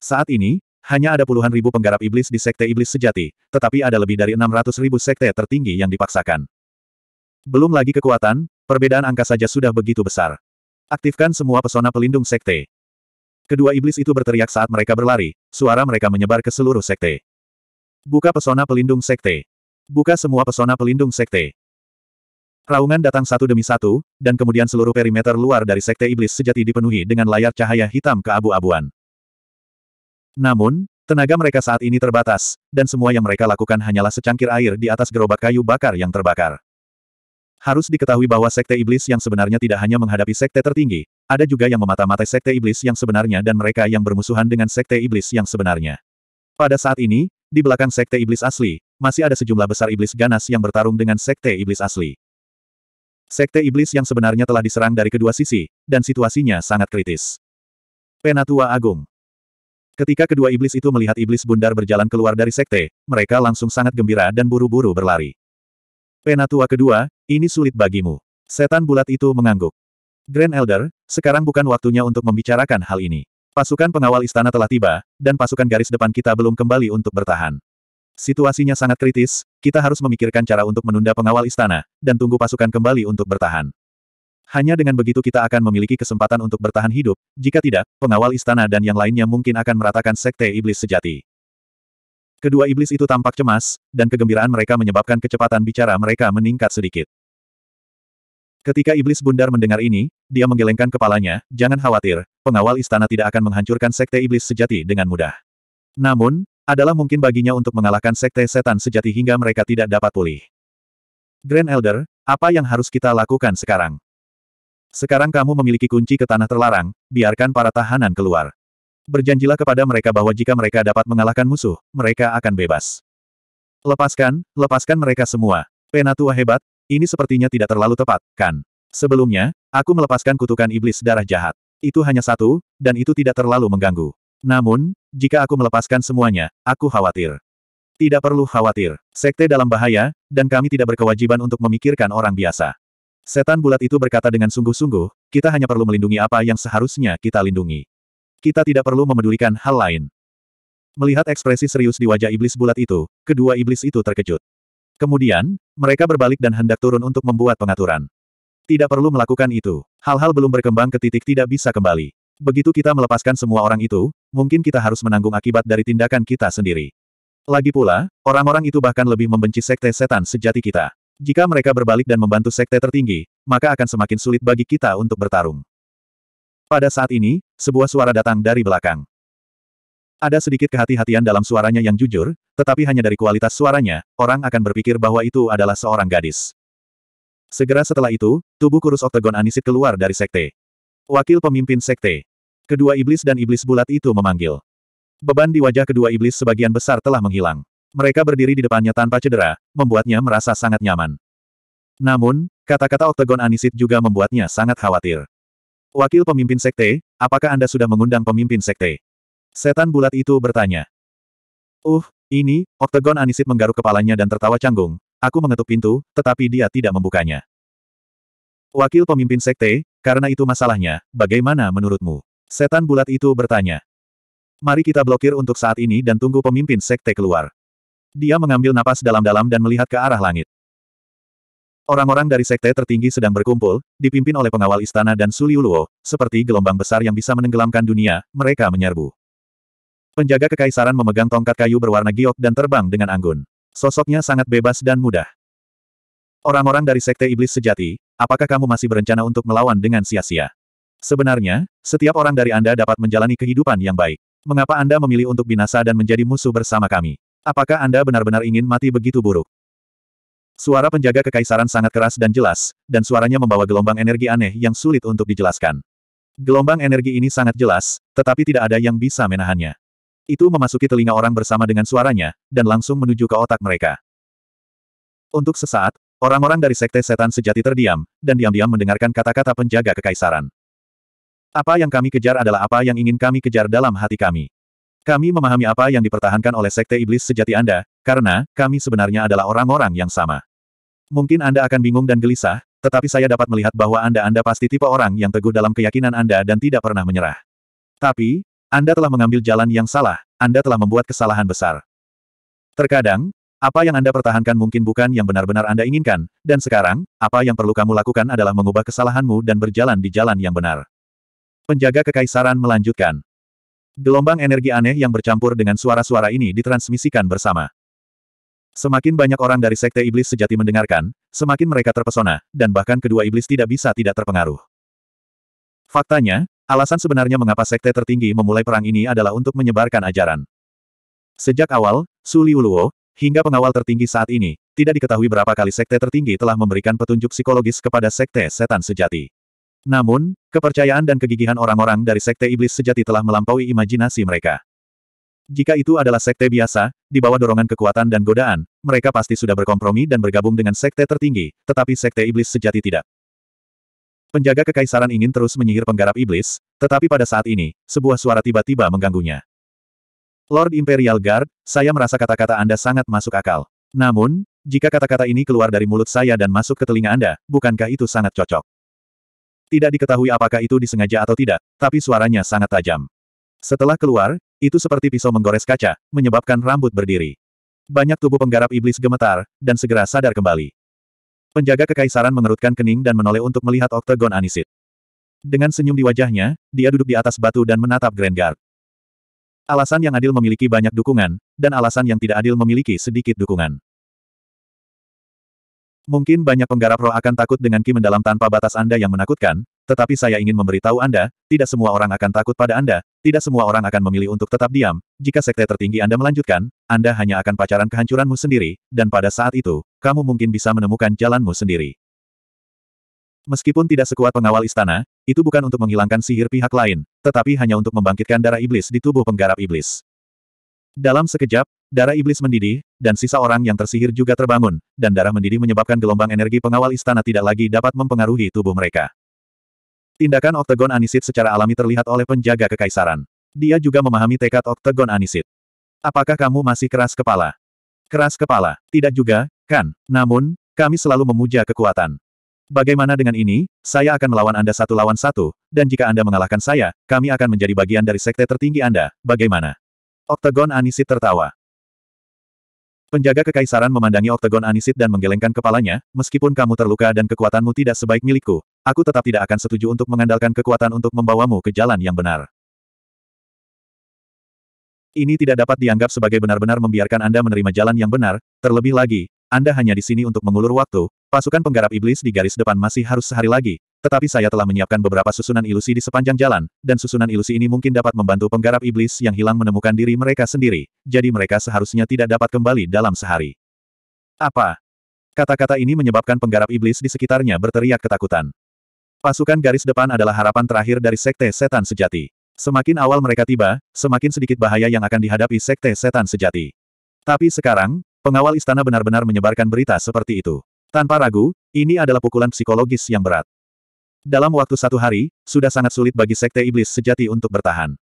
Saat ini, hanya ada puluhan ribu penggarap iblis di sekte iblis sejati, tetapi ada lebih dari 600 ribu sekte tertinggi yang dipaksakan. Belum lagi kekuatan, perbedaan angka saja sudah begitu besar. Aktifkan semua pesona pelindung sekte. Kedua iblis itu berteriak saat mereka berlari, suara mereka menyebar ke seluruh sekte. Buka pesona pelindung sekte. Buka semua pesona pelindung sekte. Raungan datang satu demi satu, dan kemudian seluruh perimeter luar dari sekte iblis sejati dipenuhi dengan layar cahaya hitam ke abu abuan Namun, Tenaga mereka saat ini terbatas, dan semua yang mereka lakukan hanyalah secangkir air di atas gerobak kayu bakar yang terbakar. Harus diketahui bahwa Sekte Iblis yang sebenarnya tidak hanya menghadapi Sekte tertinggi, ada juga yang memata-matai sekte iblis yang sebenarnya dan mereka yang bermusuhan dengan sekte iblis yang sebenarnya. Pada saat ini, di belakang sekte iblis asli, masih ada sejumlah besar iblis ganas yang bertarung dengan sekte iblis asli. Sekte iblis yang sebenarnya telah diserang dari kedua sisi, dan situasinya sangat kritis. Penatua Agung Ketika kedua iblis itu melihat iblis bundar berjalan keluar dari sekte, mereka langsung sangat gembira dan buru-buru berlari. Penatua kedua, ini sulit bagimu. Setan bulat itu mengangguk. Grand Elder, sekarang bukan waktunya untuk membicarakan hal ini. Pasukan pengawal istana telah tiba, dan pasukan garis depan kita belum kembali untuk bertahan. Situasinya sangat kritis, kita harus memikirkan cara untuk menunda pengawal istana, dan tunggu pasukan kembali untuk bertahan. Hanya dengan begitu kita akan memiliki kesempatan untuk bertahan hidup, jika tidak, pengawal istana dan yang lainnya mungkin akan meratakan sekte iblis sejati. Kedua iblis itu tampak cemas, dan kegembiraan mereka menyebabkan kecepatan bicara mereka meningkat sedikit. Ketika iblis bundar mendengar ini, dia menggelengkan kepalanya, jangan khawatir, pengawal istana tidak akan menghancurkan sekte iblis sejati dengan mudah. Namun, adalah mungkin baginya untuk mengalahkan sekte setan sejati hingga mereka tidak dapat pulih. Grand Elder, apa yang harus kita lakukan sekarang? Sekarang kamu memiliki kunci ke tanah terlarang, biarkan para tahanan keluar. Berjanjilah kepada mereka bahwa jika mereka dapat mengalahkan musuh, mereka akan bebas. Lepaskan, lepaskan mereka semua. Penatua hebat, ini sepertinya tidak terlalu tepat, kan? Sebelumnya, aku melepaskan kutukan iblis darah jahat. Itu hanya satu, dan itu tidak terlalu mengganggu. Namun, jika aku melepaskan semuanya, aku khawatir. Tidak perlu khawatir. Sekte dalam bahaya, dan kami tidak berkewajiban untuk memikirkan orang biasa. Setan bulat itu berkata dengan sungguh-sungguh, kita hanya perlu melindungi apa yang seharusnya kita lindungi. Kita tidak perlu memedulikan hal lain. Melihat ekspresi serius di wajah iblis bulat itu, kedua iblis itu terkejut. Kemudian, mereka berbalik dan hendak turun untuk membuat pengaturan. Tidak perlu melakukan itu. Hal-hal belum berkembang ke titik tidak bisa kembali. Begitu kita melepaskan semua orang itu, mungkin kita harus menanggung akibat dari tindakan kita sendiri. Lagi pula, orang-orang itu bahkan lebih membenci sekte setan sejati kita. Jika mereka berbalik dan membantu sekte tertinggi, maka akan semakin sulit bagi kita untuk bertarung. Pada saat ini, sebuah suara datang dari belakang. Ada sedikit kehati-hatian dalam suaranya yang jujur, tetapi hanya dari kualitas suaranya, orang akan berpikir bahwa itu adalah seorang gadis. Segera setelah itu, tubuh kurus oktagon Anisit keluar dari sekte. Wakil pemimpin sekte. Kedua iblis dan iblis bulat itu memanggil. Beban di wajah kedua iblis sebagian besar telah menghilang. Mereka berdiri di depannya tanpa cedera, membuatnya merasa sangat nyaman. Namun, kata-kata oktagon Anisit juga membuatnya sangat khawatir. Wakil pemimpin sekte, apakah Anda sudah mengundang pemimpin sekte? Setan bulat itu bertanya. Uh, ini, Oktagon Anisip menggaruk kepalanya dan tertawa canggung. Aku mengetuk pintu, tetapi dia tidak membukanya. Wakil pemimpin sekte, karena itu masalahnya, bagaimana menurutmu? Setan bulat itu bertanya. Mari kita blokir untuk saat ini dan tunggu pemimpin sekte keluar. Dia mengambil napas dalam-dalam dan melihat ke arah langit. Orang-orang dari sekte tertinggi sedang berkumpul, dipimpin oleh pengawal istana dan Suliuluo, seperti gelombang besar yang bisa menenggelamkan dunia, mereka menyerbu. Penjaga kekaisaran memegang tongkat kayu berwarna giok dan terbang dengan anggun. Sosoknya sangat bebas dan mudah. Orang-orang dari Sekte Iblis Sejati, apakah kamu masih berencana untuk melawan dengan sia-sia? Sebenarnya, setiap orang dari Anda dapat menjalani kehidupan yang baik. Mengapa Anda memilih untuk binasa dan menjadi musuh bersama kami? Apakah Anda benar-benar ingin mati begitu buruk? Suara penjaga kekaisaran sangat keras dan jelas, dan suaranya membawa gelombang energi aneh yang sulit untuk dijelaskan. Gelombang energi ini sangat jelas, tetapi tidak ada yang bisa menahannya. Itu memasuki telinga orang bersama dengan suaranya, dan langsung menuju ke otak mereka. Untuk sesaat, orang-orang dari Sekte Setan Sejati terdiam, dan diam-diam mendengarkan kata-kata penjaga kekaisaran. Apa yang kami kejar adalah apa yang ingin kami kejar dalam hati kami. Kami memahami apa yang dipertahankan oleh Sekte Iblis Sejati Anda, karena kami sebenarnya adalah orang-orang yang sama. Mungkin Anda akan bingung dan gelisah, tetapi saya dapat melihat bahwa Anda-Anda pasti tipe orang yang teguh dalam keyakinan Anda dan tidak pernah menyerah. Tapi, anda telah mengambil jalan yang salah, Anda telah membuat kesalahan besar. Terkadang, apa yang Anda pertahankan mungkin bukan yang benar-benar Anda inginkan, dan sekarang, apa yang perlu kamu lakukan adalah mengubah kesalahanmu dan berjalan di jalan yang benar. Penjaga Kekaisaran melanjutkan. Gelombang energi aneh yang bercampur dengan suara-suara ini ditransmisikan bersama. Semakin banyak orang dari Sekte Iblis sejati mendengarkan, semakin mereka terpesona, dan bahkan kedua iblis tidak bisa tidak terpengaruh. Faktanya, Alasan sebenarnya mengapa sekte tertinggi memulai perang ini adalah untuk menyebarkan ajaran. Sejak awal, Su Liuluo, hingga pengawal tertinggi saat ini, tidak diketahui berapa kali sekte tertinggi telah memberikan petunjuk psikologis kepada sekte setan sejati. Namun, kepercayaan dan kegigihan orang-orang dari sekte iblis sejati telah melampaui imajinasi mereka. Jika itu adalah sekte biasa, di bawah dorongan kekuatan dan godaan, mereka pasti sudah berkompromi dan bergabung dengan sekte tertinggi, tetapi sekte iblis sejati tidak. Penjaga kekaisaran ingin terus menyihir penggarap iblis, tetapi pada saat ini, sebuah suara tiba-tiba mengganggunya. Lord Imperial Guard, saya merasa kata-kata Anda sangat masuk akal. Namun, jika kata-kata ini keluar dari mulut saya dan masuk ke telinga Anda, bukankah itu sangat cocok? Tidak diketahui apakah itu disengaja atau tidak, tapi suaranya sangat tajam. Setelah keluar, itu seperti pisau menggores kaca, menyebabkan rambut berdiri. Banyak tubuh penggarap iblis gemetar, dan segera sadar kembali. Penjaga kekaisaran mengerutkan kening dan menoleh untuk melihat oktagon Anisit. Dengan senyum di wajahnya, dia duduk di atas batu dan menatap Grand Guard. Alasan yang adil memiliki banyak dukungan, dan alasan yang tidak adil memiliki sedikit dukungan. Mungkin banyak penggarap roh akan takut dengan Ki mendalam tanpa batas Anda yang menakutkan, tetapi saya ingin memberitahu Anda, tidak semua orang akan takut pada Anda, tidak semua orang akan memilih untuk tetap diam, jika sekte tertinggi Anda melanjutkan, Anda hanya akan pacaran kehancuranmu sendiri, dan pada saat itu, kamu mungkin bisa menemukan jalanmu sendiri. Meskipun tidak sekuat pengawal istana, itu bukan untuk menghilangkan sihir pihak lain, tetapi hanya untuk membangkitkan darah iblis di tubuh penggarap iblis. Dalam sekejap, darah iblis mendidih, dan sisa orang yang tersihir juga terbangun, dan darah mendidih menyebabkan gelombang energi pengawal istana tidak lagi dapat mempengaruhi tubuh mereka. Tindakan Oktagon Anisit secara alami terlihat oleh penjaga kekaisaran. Dia juga memahami tekad Oktagon Anisit. Apakah kamu masih keras kepala? Keras kepala? Tidak juga, kan. Namun, kami selalu memuja kekuatan. Bagaimana dengan ini, saya akan melawan Anda satu lawan satu, dan jika Anda mengalahkan saya, kami akan menjadi bagian dari sekte tertinggi Anda, bagaimana? Oktagon Anisit tertawa. Penjaga kekaisaran memandangi Oktagon Anisit dan menggelengkan kepalanya, meskipun kamu terluka dan kekuatanmu tidak sebaik milikku, aku tetap tidak akan setuju untuk mengandalkan kekuatan untuk membawamu ke jalan yang benar. Ini tidak dapat dianggap sebagai benar-benar membiarkan Anda menerima jalan yang benar, terlebih lagi, anda hanya di sini untuk mengulur waktu, pasukan penggarap iblis di garis depan masih harus sehari lagi, tetapi saya telah menyiapkan beberapa susunan ilusi di sepanjang jalan, dan susunan ilusi ini mungkin dapat membantu penggarap iblis yang hilang menemukan diri mereka sendiri, jadi mereka seharusnya tidak dapat kembali dalam sehari. Apa? Kata-kata ini menyebabkan penggarap iblis di sekitarnya berteriak ketakutan. Pasukan garis depan adalah harapan terakhir dari Sekte Setan Sejati. Semakin awal mereka tiba, semakin sedikit bahaya yang akan dihadapi Sekte Setan Sejati. Tapi sekarang, Pengawal istana benar-benar menyebarkan berita seperti itu. Tanpa ragu, ini adalah pukulan psikologis yang berat. Dalam waktu satu hari, sudah sangat sulit bagi Sekte Iblis Sejati untuk bertahan.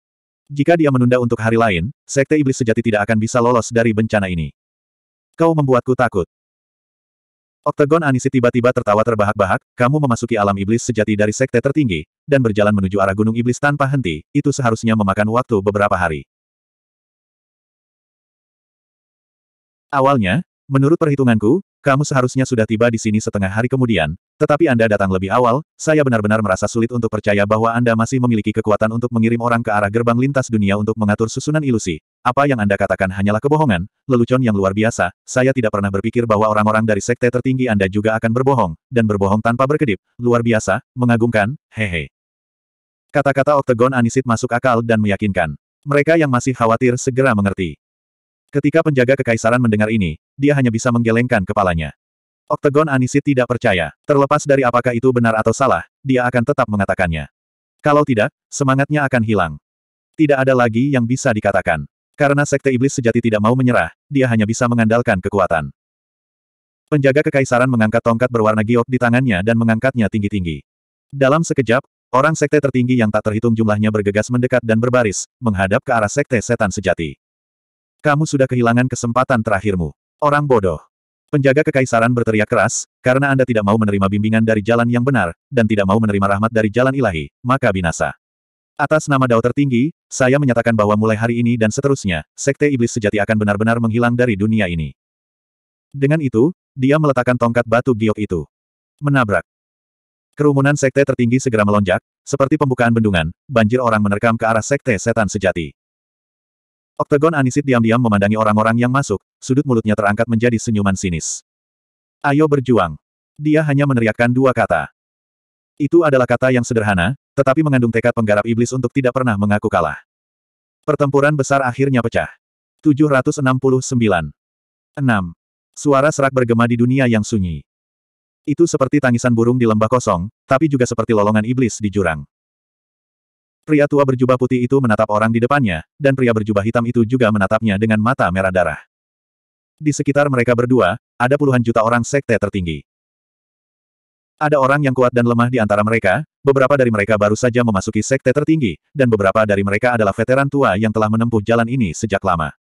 Jika dia menunda untuk hari lain, Sekte Iblis Sejati tidak akan bisa lolos dari bencana ini. Kau membuatku takut. Oktagon Anisi tiba-tiba tertawa terbahak-bahak, kamu memasuki alam iblis sejati dari sekte tertinggi, dan berjalan menuju arah gunung iblis tanpa henti, itu seharusnya memakan waktu beberapa hari. Awalnya, menurut perhitunganku, kamu seharusnya sudah tiba di sini setengah hari kemudian, tetapi Anda datang lebih awal, saya benar-benar merasa sulit untuk percaya bahwa Anda masih memiliki kekuatan untuk mengirim orang ke arah gerbang lintas dunia untuk mengatur susunan ilusi. Apa yang Anda katakan hanyalah kebohongan, lelucon yang luar biasa, saya tidak pernah berpikir bahwa orang-orang dari sekte tertinggi Anda juga akan berbohong, dan berbohong tanpa berkedip, luar biasa, mengagumkan, hehe. Kata-kata Octagon Anisit masuk akal dan meyakinkan. Mereka yang masih khawatir segera mengerti. Ketika penjaga kekaisaran mendengar ini, dia hanya bisa menggelengkan kepalanya. Oktagon Anisit tidak percaya. Terlepas dari apakah itu benar atau salah, dia akan tetap mengatakannya. Kalau tidak, semangatnya akan hilang. Tidak ada lagi yang bisa dikatakan. Karena Sekte Iblis sejati tidak mau menyerah, dia hanya bisa mengandalkan kekuatan. Penjaga kekaisaran mengangkat tongkat berwarna giok di tangannya dan mengangkatnya tinggi-tinggi. Dalam sekejap, Orang sekte tertinggi yang tak terhitung jumlahnya bergegas mendekat dan berbaris, menghadap ke arah sekte setan sejati. Kamu sudah kehilangan kesempatan terakhirmu. Orang bodoh. Penjaga kekaisaran berteriak keras, karena Anda tidak mau menerima bimbingan dari jalan yang benar, dan tidak mau menerima rahmat dari jalan ilahi, maka binasa. Atas nama Dao tertinggi, saya menyatakan bahwa mulai hari ini dan seterusnya, Sekte Iblis Sejati akan benar-benar menghilang dari dunia ini. Dengan itu, dia meletakkan tongkat batu giok itu. Menabrak. Kerumunan Sekte tertinggi segera melonjak, seperti pembukaan bendungan, banjir orang menerkam ke arah Sekte Setan Sejati. Oktagon Anisit diam-diam memandangi orang-orang yang masuk, sudut mulutnya terangkat menjadi senyuman sinis. Ayo berjuang. Dia hanya meneriakkan dua kata. Itu adalah kata yang sederhana, tetapi mengandung tekad penggarap iblis untuk tidak pernah mengaku kalah. Pertempuran besar akhirnya pecah. 769. 6. Suara serak bergema di dunia yang sunyi. Itu seperti tangisan burung di lembah kosong, tapi juga seperti lolongan iblis di jurang. Pria tua berjubah putih itu menatap orang di depannya, dan pria berjubah hitam itu juga menatapnya dengan mata merah darah. Di sekitar mereka berdua, ada puluhan juta orang sekte tertinggi. Ada orang yang kuat dan lemah di antara mereka, beberapa dari mereka baru saja memasuki sekte tertinggi, dan beberapa dari mereka adalah veteran tua yang telah menempuh jalan ini sejak lama.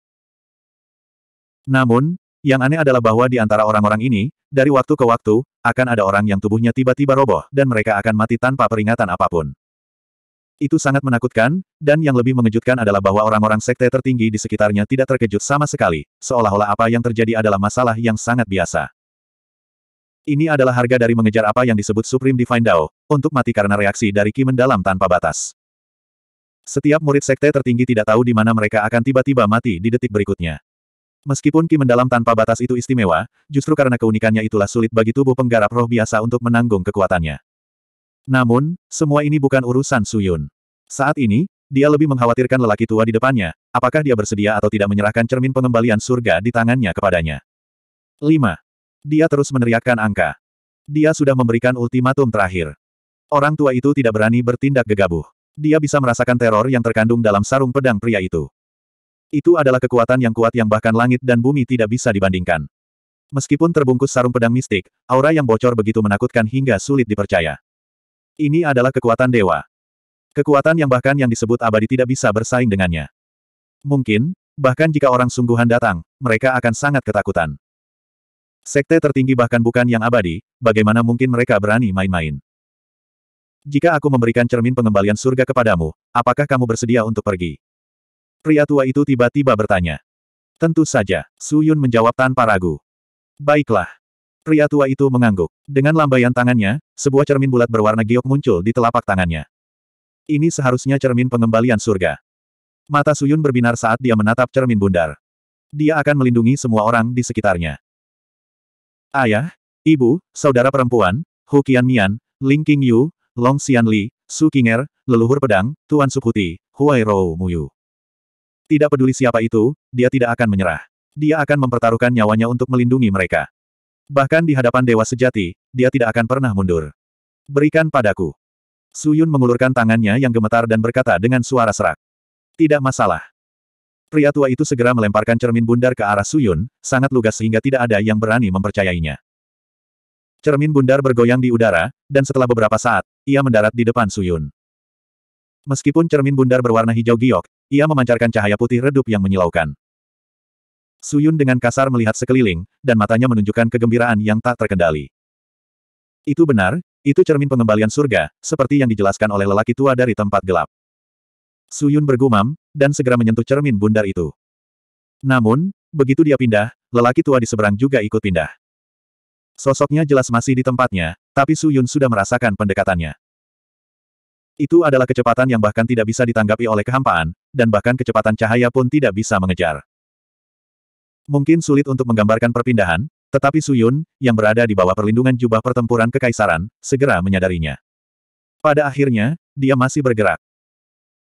Namun, yang aneh adalah bahwa di antara orang-orang ini, dari waktu ke waktu, akan ada orang yang tubuhnya tiba-tiba roboh, dan mereka akan mati tanpa peringatan apapun. Itu sangat menakutkan, dan yang lebih mengejutkan adalah bahwa orang-orang sekte tertinggi di sekitarnya tidak terkejut sama sekali, seolah-olah apa yang terjadi adalah masalah yang sangat biasa. Ini adalah harga dari mengejar apa yang disebut Supreme Divine Dao, untuk mati karena reaksi dari Ki mendalam tanpa batas. Setiap murid sekte tertinggi tidak tahu di mana mereka akan tiba-tiba mati di detik berikutnya. Meskipun Ki mendalam tanpa batas itu istimewa, justru karena keunikannya itulah sulit bagi tubuh penggarap roh biasa untuk menanggung kekuatannya. Namun, semua ini bukan urusan Suyun. Saat ini, dia lebih mengkhawatirkan lelaki tua di depannya, apakah dia bersedia atau tidak menyerahkan cermin pengembalian surga di tangannya kepadanya. 5. Dia terus meneriakkan angka. Dia sudah memberikan ultimatum terakhir. Orang tua itu tidak berani bertindak gegabah. Dia bisa merasakan teror yang terkandung dalam sarung pedang pria itu. Itu adalah kekuatan yang kuat yang bahkan langit dan bumi tidak bisa dibandingkan. Meskipun terbungkus sarung pedang mistik, aura yang bocor begitu menakutkan hingga sulit dipercaya. Ini adalah kekuatan dewa. Kekuatan yang bahkan yang disebut abadi tidak bisa bersaing dengannya. Mungkin, bahkan jika orang sungguhan datang, mereka akan sangat ketakutan. Sekte tertinggi bahkan bukan yang abadi, bagaimana mungkin mereka berani main-main? Jika aku memberikan cermin pengembalian surga kepadamu, apakah kamu bersedia untuk pergi? Pria tua itu tiba-tiba bertanya. Tentu saja, Su Yun menjawab tanpa ragu. Baiklah. Pria tua itu mengangguk. Dengan lambaian tangannya, sebuah cermin bulat berwarna giok muncul di telapak tangannya. Ini seharusnya cermin pengembalian surga. Mata Suyun berbinar saat dia menatap cermin bundar. Dia akan melindungi semua orang di sekitarnya. Ayah, ibu, saudara perempuan, Hu Qianmian, Ling Yu, Long Xianli, Su Qinger, leluhur pedang, Tuan Sukuti, Huai Rou Yu. Tidak peduli siapa itu, dia tidak akan menyerah. Dia akan mempertaruhkan nyawanya untuk melindungi mereka. Bahkan di hadapan dewa sejati, dia tidak akan pernah mundur. Berikan padaku. Suyun mengulurkan tangannya yang gemetar dan berkata dengan suara serak. Tidak masalah. Pria tua itu segera melemparkan cermin bundar ke arah Suyun, sangat lugas sehingga tidak ada yang berani mempercayainya. Cermin bundar bergoyang di udara, dan setelah beberapa saat, ia mendarat di depan Suyun. Meskipun cermin bundar berwarna hijau giok, ia memancarkan cahaya putih redup yang menyilaukan. Suyun dengan kasar melihat sekeliling, dan matanya menunjukkan kegembiraan yang tak terkendali. Itu benar, itu cermin pengembalian surga, seperti yang dijelaskan oleh lelaki tua dari tempat gelap. Suyun bergumam, dan segera menyentuh cermin bundar itu. Namun, begitu dia pindah, lelaki tua di seberang juga ikut pindah. Sosoknya jelas masih di tempatnya, tapi Suyun sudah merasakan pendekatannya. Itu adalah kecepatan yang bahkan tidak bisa ditanggapi oleh kehampaan, dan bahkan kecepatan cahaya pun tidak bisa mengejar. Mungkin sulit untuk menggambarkan perpindahan, tetapi Suyun, yang berada di bawah perlindungan jubah pertempuran kekaisaran, segera menyadarinya. Pada akhirnya, dia masih bergerak.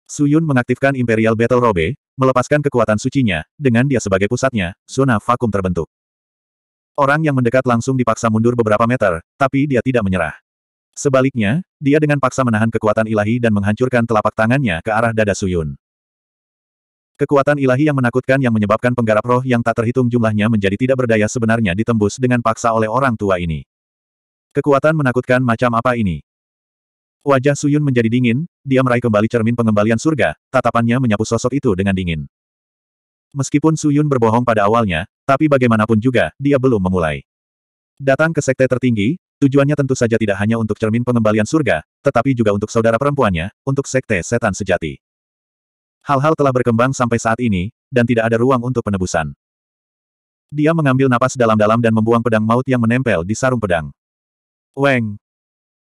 Suyun mengaktifkan Imperial Battle Robe, melepaskan kekuatan sucinya, dengan dia sebagai pusatnya, zona vakum terbentuk. Orang yang mendekat langsung dipaksa mundur beberapa meter, tapi dia tidak menyerah. Sebaliknya, dia dengan paksa menahan kekuatan ilahi dan menghancurkan telapak tangannya ke arah dada Suyun. Kekuatan ilahi yang menakutkan yang menyebabkan penggarap roh yang tak terhitung jumlahnya menjadi tidak berdaya sebenarnya ditembus dengan paksa oleh orang tua ini. Kekuatan menakutkan macam apa ini? Wajah Suyun menjadi dingin, dia meraih kembali cermin pengembalian surga, tatapannya menyapu sosok itu dengan dingin. Meskipun Suyun berbohong pada awalnya, tapi bagaimanapun juga, dia belum memulai. Datang ke sekte tertinggi, tujuannya tentu saja tidak hanya untuk cermin pengembalian surga, tetapi juga untuk saudara perempuannya, untuk sekte setan sejati. Hal-hal telah berkembang sampai saat ini, dan tidak ada ruang untuk penebusan. Dia mengambil napas dalam-dalam dan membuang pedang maut yang menempel di sarung pedang. Weng!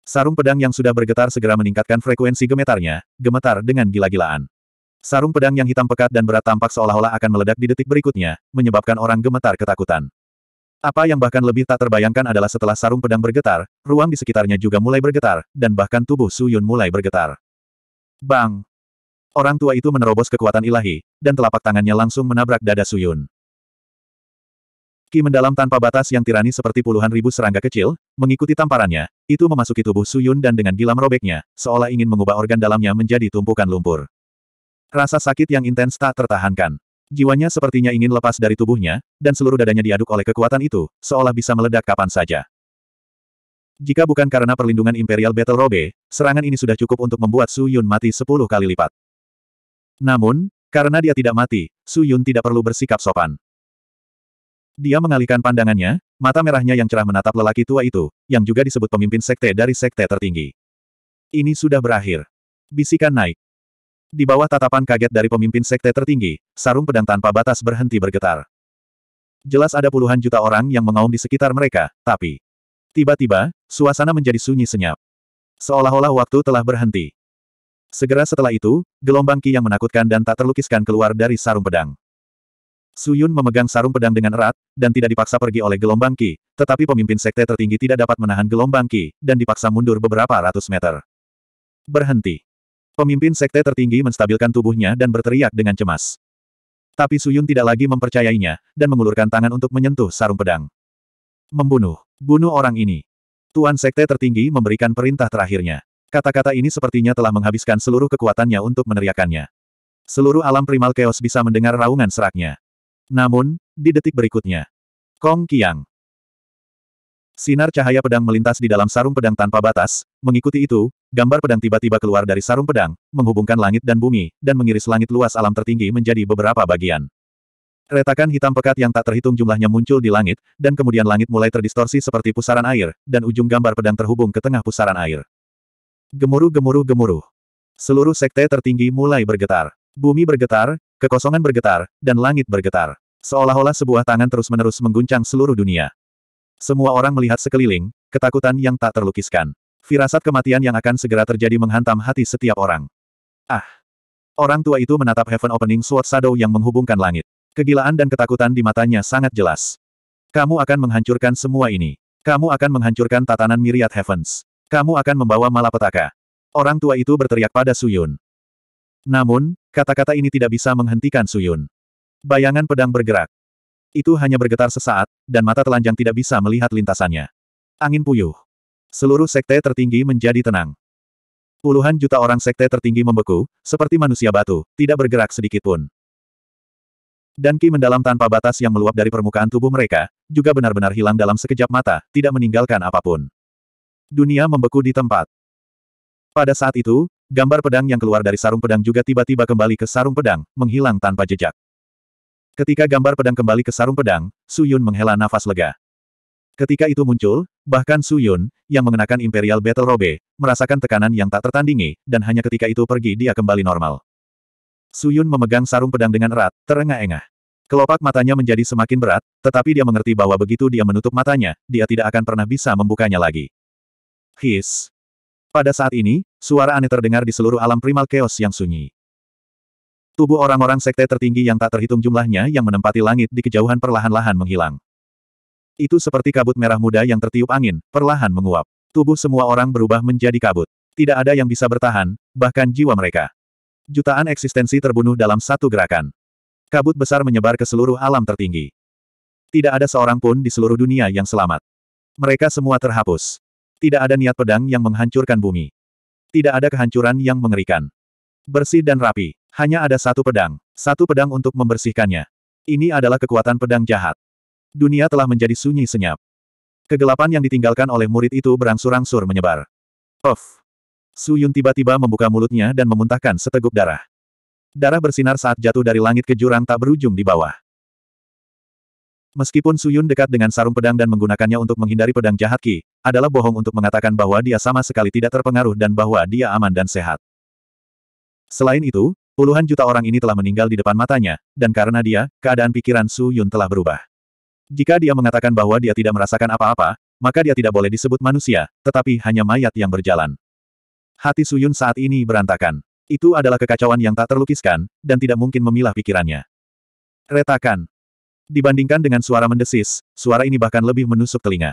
Sarung pedang yang sudah bergetar segera meningkatkan frekuensi gemetarnya, gemetar dengan gila-gilaan. Sarung pedang yang hitam pekat dan berat tampak seolah-olah akan meledak di detik berikutnya, menyebabkan orang gemetar ketakutan. Apa yang bahkan lebih tak terbayangkan adalah setelah sarung pedang bergetar, ruang di sekitarnya juga mulai bergetar, dan bahkan tubuh Su Yun mulai bergetar. Bang! Orang tua itu menerobos kekuatan ilahi, dan telapak tangannya langsung menabrak dada Suyun. Ki mendalam tanpa batas yang tirani seperti puluhan ribu serangga kecil, mengikuti tamparannya, itu memasuki tubuh Suyun dan dengan gila merobeknya, seolah ingin mengubah organ dalamnya menjadi tumpukan lumpur. Rasa sakit yang intens tak tertahankan. Jiwanya sepertinya ingin lepas dari tubuhnya, dan seluruh dadanya diaduk oleh kekuatan itu, seolah bisa meledak kapan saja. Jika bukan karena perlindungan Imperial Battle Robe, serangan ini sudah cukup untuk membuat Su Yun mati sepuluh kali lipat. Namun, karena dia tidak mati, Su Yun tidak perlu bersikap sopan. Dia mengalihkan pandangannya, mata merahnya yang cerah menatap lelaki tua itu, yang juga disebut pemimpin sekte dari sekte tertinggi. Ini sudah berakhir. Bisikan naik. Di bawah tatapan kaget dari pemimpin sekte tertinggi, sarung pedang tanpa batas berhenti bergetar. Jelas ada puluhan juta orang yang mengaum di sekitar mereka, tapi... Tiba-tiba, suasana menjadi sunyi senyap. Seolah-olah waktu telah berhenti. Segera setelah itu, gelombang ki yang menakutkan dan tak terlukiskan keluar dari sarung pedang. Suyun memegang sarung pedang dengan erat, dan tidak dipaksa pergi oleh gelombang ki, tetapi pemimpin sekte tertinggi tidak dapat menahan gelombang ki, dan dipaksa mundur beberapa ratus meter. Berhenti. Pemimpin sekte tertinggi menstabilkan tubuhnya dan berteriak dengan cemas. Tapi Suyun tidak lagi mempercayainya, dan mengulurkan tangan untuk menyentuh sarung pedang. Membunuh. Bunuh orang ini. Tuan sekte tertinggi memberikan perintah terakhirnya. Kata-kata ini sepertinya telah menghabiskan seluruh kekuatannya untuk meneriakannya. Seluruh alam primal keos bisa mendengar raungan seraknya. Namun, di detik berikutnya, Kong Kiang. Sinar cahaya pedang melintas di dalam sarung pedang tanpa batas, mengikuti itu, gambar pedang tiba-tiba keluar dari sarung pedang, menghubungkan langit dan bumi, dan mengiris langit luas alam tertinggi menjadi beberapa bagian. Retakan hitam pekat yang tak terhitung jumlahnya muncul di langit, dan kemudian langit mulai terdistorsi seperti pusaran air, dan ujung gambar pedang terhubung ke tengah pusaran air. Gemuruh gemuruh gemuruh. Seluruh sekte tertinggi mulai bergetar. Bumi bergetar, kekosongan bergetar, dan langit bergetar. Seolah-olah sebuah tangan terus-menerus mengguncang seluruh dunia. Semua orang melihat sekeliling, ketakutan yang tak terlukiskan. Firasat kematian yang akan segera terjadi menghantam hati setiap orang. Ah! Orang tua itu menatap Heaven Opening Sword Shadow yang menghubungkan langit. Kegilaan dan ketakutan di matanya sangat jelas. Kamu akan menghancurkan semua ini. Kamu akan menghancurkan tatanan Myriad Heavens. Kamu akan membawa malapetaka. Orang tua itu berteriak pada Suyun. Namun, kata-kata ini tidak bisa menghentikan Suyun. Bayangan pedang bergerak. Itu hanya bergetar sesaat, dan mata telanjang tidak bisa melihat lintasannya. Angin puyuh. Seluruh sekte tertinggi menjadi tenang. Puluhan juta orang sekte tertinggi membeku, seperti manusia batu, tidak bergerak sedikit pun. Dan ki mendalam tanpa batas yang meluap dari permukaan tubuh mereka, juga benar-benar hilang dalam sekejap mata, tidak meninggalkan apapun dunia membeku di tempat. Pada saat itu, gambar pedang yang keluar dari sarung pedang juga tiba-tiba kembali ke sarung pedang, menghilang tanpa jejak. Ketika gambar pedang kembali ke sarung pedang, Suyun menghela nafas lega. Ketika itu muncul, bahkan Suyun, yang mengenakan Imperial Battle Robe, merasakan tekanan yang tak tertandingi, dan hanya ketika itu pergi dia kembali normal. Suyun memegang sarung pedang dengan erat, terengah-engah. Kelopak matanya menjadi semakin berat, tetapi dia mengerti bahwa begitu dia menutup matanya, dia tidak akan pernah bisa membukanya lagi. His. Pada saat ini, suara aneh terdengar di seluruh alam primal chaos yang sunyi. Tubuh orang-orang sekte tertinggi yang tak terhitung jumlahnya yang menempati langit di kejauhan perlahan-lahan menghilang. Itu seperti kabut merah muda yang tertiup angin, perlahan menguap. Tubuh semua orang berubah menjadi kabut. Tidak ada yang bisa bertahan, bahkan jiwa mereka. Jutaan eksistensi terbunuh dalam satu gerakan. Kabut besar menyebar ke seluruh alam tertinggi. Tidak ada seorang pun di seluruh dunia yang selamat. Mereka semua terhapus. Tidak ada niat pedang yang menghancurkan bumi. Tidak ada kehancuran yang mengerikan. Bersih dan rapi. Hanya ada satu pedang. Satu pedang untuk membersihkannya. Ini adalah kekuatan pedang jahat. Dunia telah menjadi sunyi senyap. Kegelapan yang ditinggalkan oleh murid itu berangsur-angsur menyebar. Of! Su Yun tiba-tiba membuka mulutnya dan memuntahkan seteguk darah. Darah bersinar saat jatuh dari langit ke jurang tak berujung di bawah. Meskipun Suyun dekat dengan sarung pedang dan menggunakannya untuk menghindari pedang jahat Ki, adalah bohong untuk mengatakan bahwa dia sama sekali tidak terpengaruh dan bahwa dia aman dan sehat. Selain itu, puluhan juta orang ini telah meninggal di depan matanya, dan karena dia, keadaan pikiran Suyun telah berubah. Jika dia mengatakan bahwa dia tidak merasakan apa-apa, maka dia tidak boleh disebut manusia, tetapi hanya mayat yang berjalan. Hati Suyun saat ini berantakan. Itu adalah kekacauan yang tak terlukiskan, dan tidak mungkin memilah pikirannya. Retakan. Dibandingkan dengan suara mendesis, suara ini bahkan lebih menusuk telinga.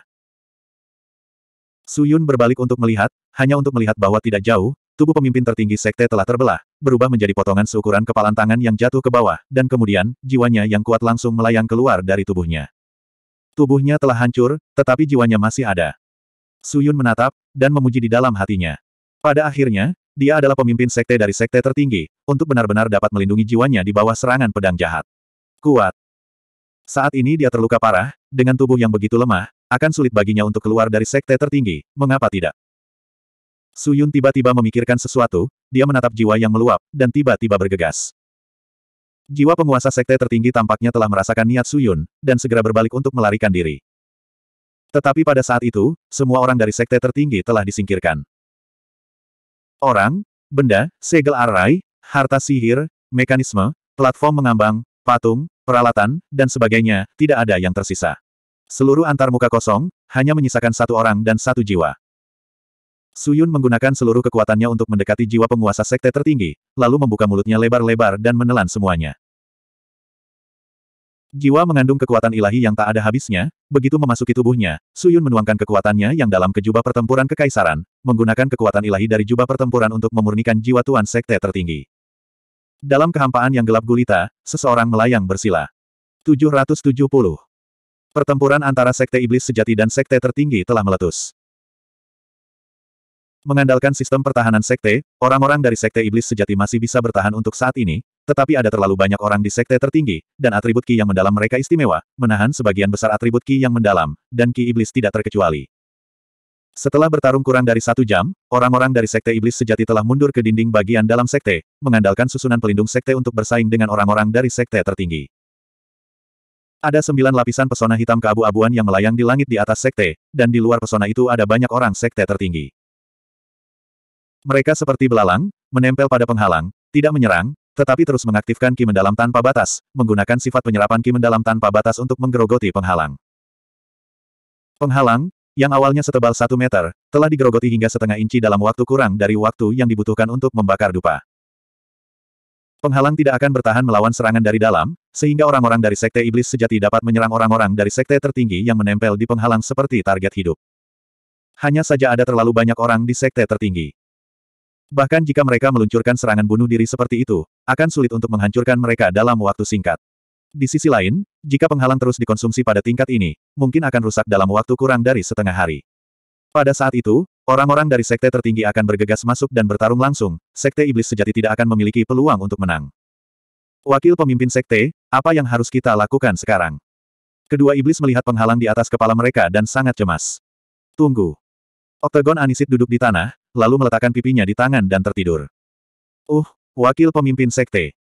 Suyun berbalik untuk melihat, hanya untuk melihat bahwa tidak jauh, tubuh pemimpin tertinggi sekte telah terbelah, berubah menjadi potongan seukuran kepalan tangan yang jatuh ke bawah, dan kemudian, jiwanya yang kuat langsung melayang keluar dari tubuhnya. Tubuhnya telah hancur, tetapi jiwanya masih ada. Suyun menatap, dan memuji di dalam hatinya. Pada akhirnya, dia adalah pemimpin sekte dari sekte tertinggi, untuk benar-benar dapat melindungi jiwanya di bawah serangan pedang jahat. Kuat. Saat ini dia terluka parah, dengan tubuh yang begitu lemah, akan sulit baginya untuk keluar dari sekte tertinggi, mengapa tidak? Suyun tiba-tiba memikirkan sesuatu, dia menatap jiwa yang meluap, dan tiba-tiba bergegas. Jiwa penguasa sekte tertinggi tampaknya telah merasakan niat Suyun, dan segera berbalik untuk melarikan diri. Tetapi pada saat itu, semua orang dari sekte tertinggi telah disingkirkan. Orang, benda, segel arai, harta sihir, mekanisme, platform mengambang, patung, peralatan, dan sebagainya, tidak ada yang tersisa. Seluruh antarmuka kosong, hanya menyisakan satu orang dan satu jiwa. Suyun menggunakan seluruh kekuatannya untuk mendekati jiwa penguasa sekte tertinggi, lalu membuka mulutnya lebar-lebar dan menelan semuanya. Jiwa mengandung kekuatan ilahi yang tak ada habisnya, begitu memasuki tubuhnya, Suyun menuangkan kekuatannya yang dalam ke jubah pertempuran kekaisaran, menggunakan kekuatan ilahi dari jubah pertempuran untuk memurnikan jiwa tuan sekte tertinggi. Dalam kehampaan yang gelap gulita, seseorang melayang bersila. 770. Pertempuran antara Sekte Iblis Sejati dan Sekte Tertinggi telah meletus. Mengandalkan sistem pertahanan sekte, orang-orang dari sekte iblis sejati masih bisa bertahan untuk saat ini, tetapi ada terlalu banyak orang di sekte tertinggi, dan atribut ki yang mendalam mereka istimewa, menahan sebagian besar atribut ki yang mendalam, dan ki iblis tidak terkecuali. Setelah bertarung kurang dari satu jam, orang-orang dari Sekte Iblis Sejati telah mundur ke dinding bagian dalam Sekte, mengandalkan susunan pelindung Sekte untuk bersaing dengan orang-orang dari Sekte tertinggi. Ada sembilan lapisan pesona hitam keabu-abuan yang melayang di langit di atas Sekte, dan di luar pesona itu ada banyak orang Sekte tertinggi. Mereka seperti belalang, menempel pada penghalang, tidak menyerang, tetapi terus mengaktifkan Ki Mendalam tanpa batas, menggunakan sifat penyerapan Ki Mendalam tanpa batas untuk menggerogoti penghalang. Penghalang, yang awalnya setebal satu meter, telah digerogoti hingga setengah inci dalam waktu kurang dari waktu yang dibutuhkan untuk membakar dupa. Penghalang tidak akan bertahan melawan serangan dari dalam, sehingga orang-orang dari Sekte Iblis Sejati dapat menyerang orang-orang dari Sekte tertinggi yang menempel di penghalang seperti target hidup. Hanya saja ada terlalu banyak orang di Sekte tertinggi. Bahkan jika mereka meluncurkan serangan bunuh diri seperti itu, akan sulit untuk menghancurkan mereka dalam waktu singkat. Di sisi lain, jika penghalang terus dikonsumsi pada tingkat ini, mungkin akan rusak dalam waktu kurang dari setengah hari. Pada saat itu, orang-orang dari sekte tertinggi akan bergegas masuk dan bertarung langsung, sekte iblis sejati tidak akan memiliki peluang untuk menang. Wakil pemimpin sekte, apa yang harus kita lakukan sekarang? Kedua iblis melihat penghalang di atas kepala mereka dan sangat cemas. Tunggu. Oktagon Anisit duduk di tanah, lalu meletakkan pipinya di tangan dan tertidur. Uh, wakil pemimpin sekte.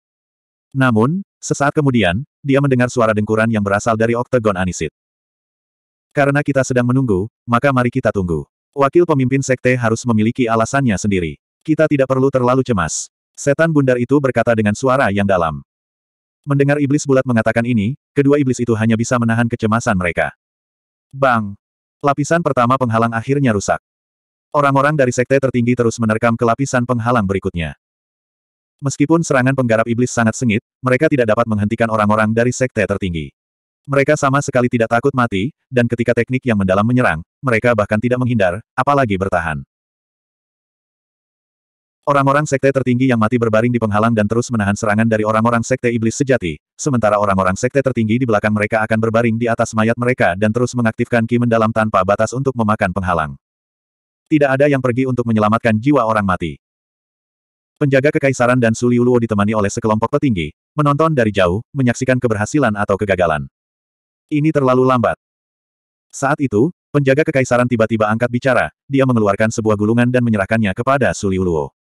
Namun, Sesaat kemudian, dia mendengar suara dengkuran yang berasal dari oktagon Anisit. Karena kita sedang menunggu, maka mari kita tunggu. Wakil pemimpin sekte harus memiliki alasannya sendiri. Kita tidak perlu terlalu cemas. Setan bundar itu berkata dengan suara yang dalam. Mendengar iblis bulat mengatakan ini, kedua iblis itu hanya bisa menahan kecemasan mereka. Bang! Lapisan pertama penghalang akhirnya rusak. Orang-orang dari sekte tertinggi terus menerkam ke lapisan penghalang berikutnya. Meskipun serangan penggarap iblis sangat sengit, mereka tidak dapat menghentikan orang-orang dari sekte tertinggi. Mereka sama sekali tidak takut mati, dan ketika teknik yang mendalam menyerang, mereka bahkan tidak menghindar, apalagi bertahan. Orang-orang sekte tertinggi yang mati berbaring di penghalang dan terus menahan serangan dari orang-orang sekte iblis sejati, sementara orang-orang sekte tertinggi di belakang mereka akan berbaring di atas mayat mereka dan terus mengaktifkan ki mendalam tanpa batas untuk memakan penghalang. Tidak ada yang pergi untuk menyelamatkan jiwa orang mati. Penjaga kekaisaran dan Suliuluo ditemani oleh sekelompok petinggi, menonton dari jauh, menyaksikan keberhasilan atau kegagalan. Ini terlalu lambat. Saat itu, penjaga kekaisaran tiba-tiba angkat bicara, dia mengeluarkan sebuah gulungan dan menyerahkannya kepada Suliuluo.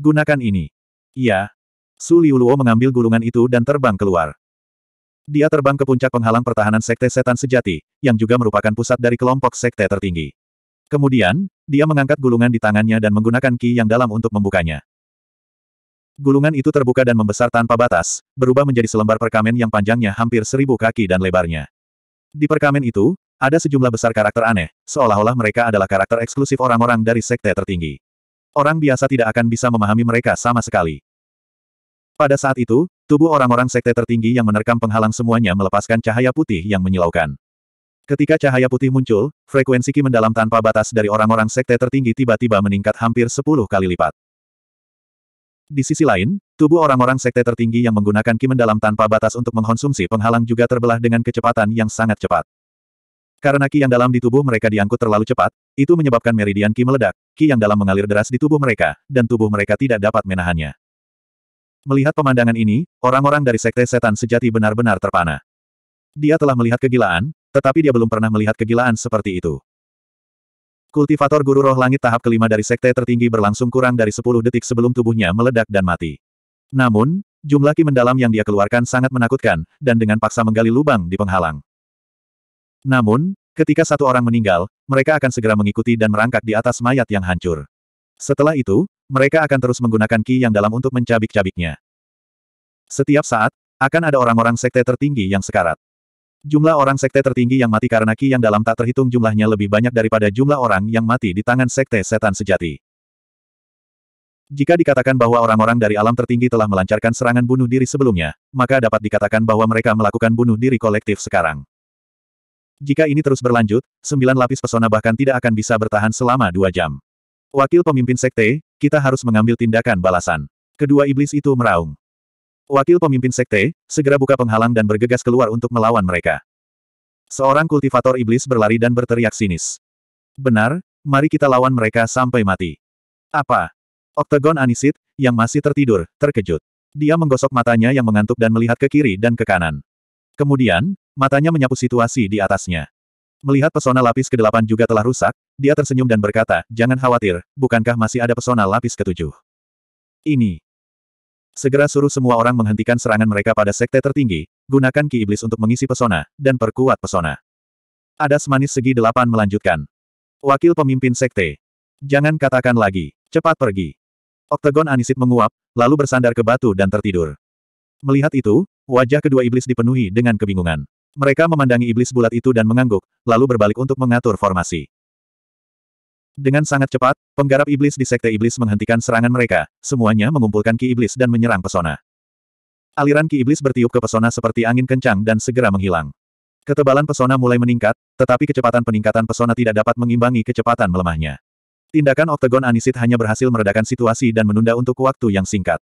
Gunakan ini. Iya. Suliuluo mengambil gulungan itu dan terbang keluar. Dia terbang ke puncak penghalang pertahanan Sekte Setan Sejati, yang juga merupakan pusat dari kelompok Sekte tertinggi. Kemudian, dia mengangkat gulungan di tangannya dan menggunakan ki yang dalam untuk membukanya. Gulungan itu terbuka dan membesar tanpa batas, berubah menjadi selembar perkamen yang panjangnya hampir seribu kaki dan lebarnya. Di perkamen itu, ada sejumlah besar karakter aneh, seolah-olah mereka adalah karakter eksklusif orang-orang dari sekte tertinggi. Orang biasa tidak akan bisa memahami mereka sama sekali. Pada saat itu, tubuh orang-orang sekte tertinggi yang menerkam penghalang semuanya melepaskan cahaya putih yang menyilaukan. Ketika cahaya putih muncul, frekuensi ki mendalam tanpa batas dari orang-orang sekte tertinggi tiba-tiba meningkat hampir 10 kali lipat. Di sisi lain, tubuh orang-orang sekte tertinggi yang menggunakan ki mendalam tanpa batas untuk mengkonsumsi penghalang juga terbelah dengan kecepatan yang sangat cepat. Karena ki yang dalam di tubuh mereka diangkut terlalu cepat, itu menyebabkan meridian ki meledak, ki yang dalam mengalir deras di tubuh mereka, dan tubuh mereka tidak dapat menahannya. Melihat pemandangan ini, orang-orang dari sekte setan sejati benar-benar terpana. Dia telah melihat kegilaan, tetapi dia belum pernah melihat kegilaan seperti itu. Kultivator guru roh langit tahap kelima dari sekte tertinggi berlangsung kurang dari 10 detik sebelum tubuhnya meledak dan mati. Namun, jumlah ki mendalam yang dia keluarkan sangat menakutkan, dan dengan paksa menggali lubang di penghalang. Namun, ketika satu orang meninggal, mereka akan segera mengikuti dan merangkak di atas mayat yang hancur. Setelah itu, mereka akan terus menggunakan ki yang dalam untuk mencabik-cabiknya. Setiap saat, akan ada orang-orang sekte tertinggi yang sekarat. Jumlah orang sekte tertinggi yang mati karena ki yang dalam tak terhitung jumlahnya lebih banyak daripada jumlah orang yang mati di tangan sekte setan sejati. Jika dikatakan bahwa orang-orang dari alam tertinggi telah melancarkan serangan bunuh diri sebelumnya, maka dapat dikatakan bahwa mereka melakukan bunuh diri kolektif sekarang. Jika ini terus berlanjut, sembilan lapis pesona bahkan tidak akan bisa bertahan selama dua jam. Wakil pemimpin sekte, kita harus mengambil tindakan balasan. Kedua iblis itu meraung. Wakil pemimpin sekte, segera buka penghalang dan bergegas keluar untuk melawan mereka. Seorang kultivator iblis berlari dan berteriak sinis. Benar, mari kita lawan mereka sampai mati. Apa? Oktagon Anisit, yang masih tertidur, terkejut. Dia menggosok matanya yang mengantuk dan melihat ke kiri dan ke kanan. Kemudian, matanya menyapu situasi di atasnya. Melihat pesona lapis ke-8 juga telah rusak, dia tersenyum dan berkata, jangan khawatir, bukankah masih ada pesona lapis ke-7? Ini, Segera suruh semua orang menghentikan serangan mereka pada sekte tertinggi, gunakan ki iblis untuk mengisi pesona, dan perkuat pesona. Adas manis segi delapan melanjutkan. Wakil pemimpin sekte. Jangan katakan lagi, cepat pergi. Oktagon Anisit menguap, lalu bersandar ke batu dan tertidur. Melihat itu, wajah kedua iblis dipenuhi dengan kebingungan. Mereka memandangi iblis bulat itu dan mengangguk, lalu berbalik untuk mengatur formasi. Dengan sangat cepat, penggarap iblis di Sekte Iblis menghentikan serangan mereka, semuanya mengumpulkan ki iblis dan menyerang pesona. Aliran ki iblis bertiup ke pesona seperti angin kencang dan segera menghilang. Ketebalan pesona mulai meningkat, tetapi kecepatan peningkatan pesona tidak dapat mengimbangi kecepatan melemahnya. Tindakan Oktagon Anisit hanya berhasil meredakan situasi dan menunda untuk waktu yang singkat.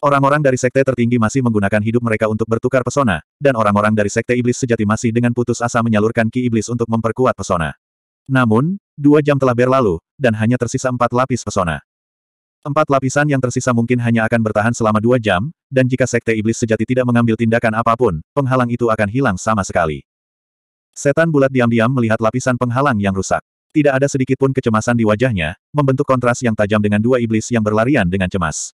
Orang-orang dari sekte tertinggi masih menggunakan hidup mereka untuk bertukar pesona, dan orang-orang dari sekte iblis sejati masih dengan putus asa menyalurkan ki iblis untuk memperkuat pesona. Namun, dua jam telah berlalu, dan hanya tersisa empat lapis pesona. Empat lapisan yang tersisa mungkin hanya akan bertahan selama dua jam, dan jika Sekte Iblis sejati tidak mengambil tindakan apapun, penghalang itu akan hilang sama sekali. Setan bulat diam-diam melihat lapisan penghalang yang rusak. Tidak ada sedikitpun kecemasan di wajahnya, membentuk kontras yang tajam dengan dua iblis yang berlarian dengan cemas.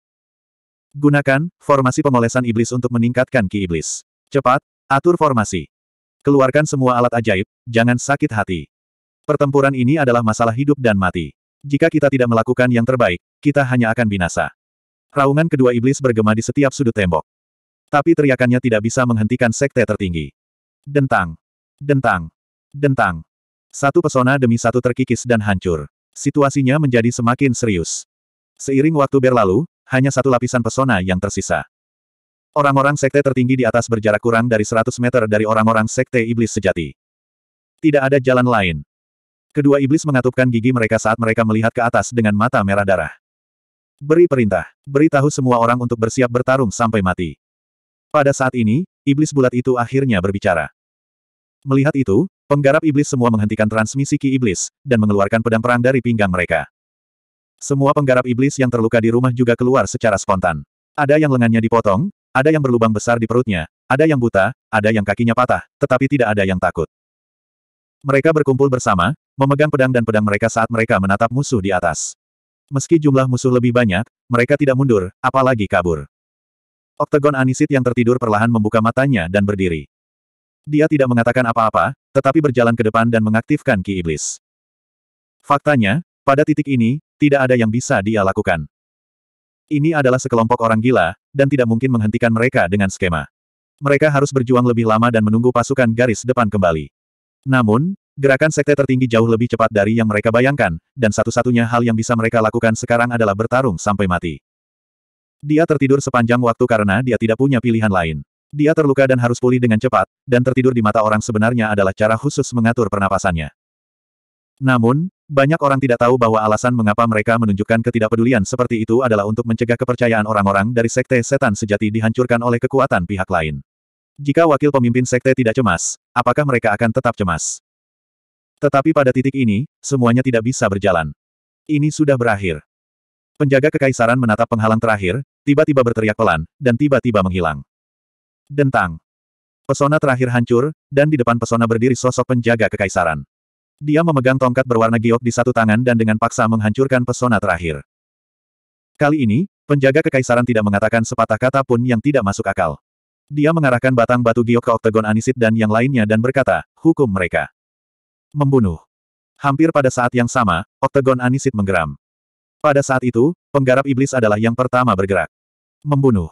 Gunakan, formasi pemolesan iblis untuk meningkatkan ki iblis. Cepat, atur formasi. Keluarkan semua alat ajaib, jangan sakit hati. Pertempuran ini adalah masalah hidup dan mati. Jika kita tidak melakukan yang terbaik, kita hanya akan binasa. Raungan kedua iblis bergema di setiap sudut tembok. Tapi teriakannya tidak bisa menghentikan sekte tertinggi. Dentang. Dentang. Dentang. Satu pesona demi satu terkikis dan hancur. Situasinya menjadi semakin serius. Seiring waktu berlalu, hanya satu lapisan pesona yang tersisa. Orang-orang sekte tertinggi di atas berjarak kurang dari 100 meter dari orang-orang sekte iblis sejati. Tidak ada jalan lain. Kedua iblis mengatupkan gigi mereka saat mereka melihat ke atas dengan mata merah darah. Beri perintah, beritahu semua orang untuk bersiap bertarung sampai mati. Pada saat ini, iblis bulat itu akhirnya berbicara. Melihat itu, penggarap iblis semua menghentikan transmisi ki iblis, dan mengeluarkan pedang perang dari pinggang mereka. Semua penggarap iblis yang terluka di rumah juga keluar secara spontan. Ada yang lengannya dipotong, ada yang berlubang besar di perutnya, ada yang buta, ada yang kakinya patah, tetapi tidak ada yang takut. Mereka berkumpul bersama, memegang pedang dan pedang mereka saat mereka menatap musuh di atas. Meski jumlah musuh lebih banyak, mereka tidak mundur, apalagi kabur. Oktagon Anisit yang tertidur perlahan membuka matanya dan berdiri. Dia tidak mengatakan apa-apa, tetapi berjalan ke depan dan mengaktifkan ki iblis. Faktanya, pada titik ini, tidak ada yang bisa dia lakukan. Ini adalah sekelompok orang gila, dan tidak mungkin menghentikan mereka dengan skema. Mereka harus berjuang lebih lama dan menunggu pasukan garis depan kembali. Namun, gerakan sekte tertinggi jauh lebih cepat dari yang mereka bayangkan, dan satu-satunya hal yang bisa mereka lakukan sekarang adalah bertarung sampai mati. Dia tertidur sepanjang waktu karena dia tidak punya pilihan lain. Dia terluka dan harus pulih dengan cepat, dan tertidur di mata orang sebenarnya adalah cara khusus mengatur pernapasannya. Namun, banyak orang tidak tahu bahwa alasan mengapa mereka menunjukkan ketidakpedulian seperti itu adalah untuk mencegah kepercayaan orang-orang dari sekte setan sejati dihancurkan oleh kekuatan pihak lain. Jika wakil pemimpin sekte tidak cemas, apakah mereka akan tetap cemas? Tetapi pada titik ini, semuanya tidak bisa berjalan. Ini sudah berakhir. Penjaga kekaisaran menatap penghalang terakhir, tiba-tiba berteriak pelan, dan tiba-tiba menghilang. Dentang. Pesona terakhir hancur, dan di depan pesona berdiri sosok penjaga kekaisaran. Dia memegang tongkat berwarna giok di satu tangan dan dengan paksa menghancurkan pesona terakhir. Kali ini, penjaga kekaisaran tidak mengatakan sepatah kata pun yang tidak masuk akal. Dia mengarahkan batang batu giok ke oktagon Anisit dan yang lainnya dan berkata, hukum mereka. Membunuh. Hampir pada saat yang sama, oktagon Anisit menggeram. Pada saat itu, penggarap iblis adalah yang pertama bergerak. Membunuh.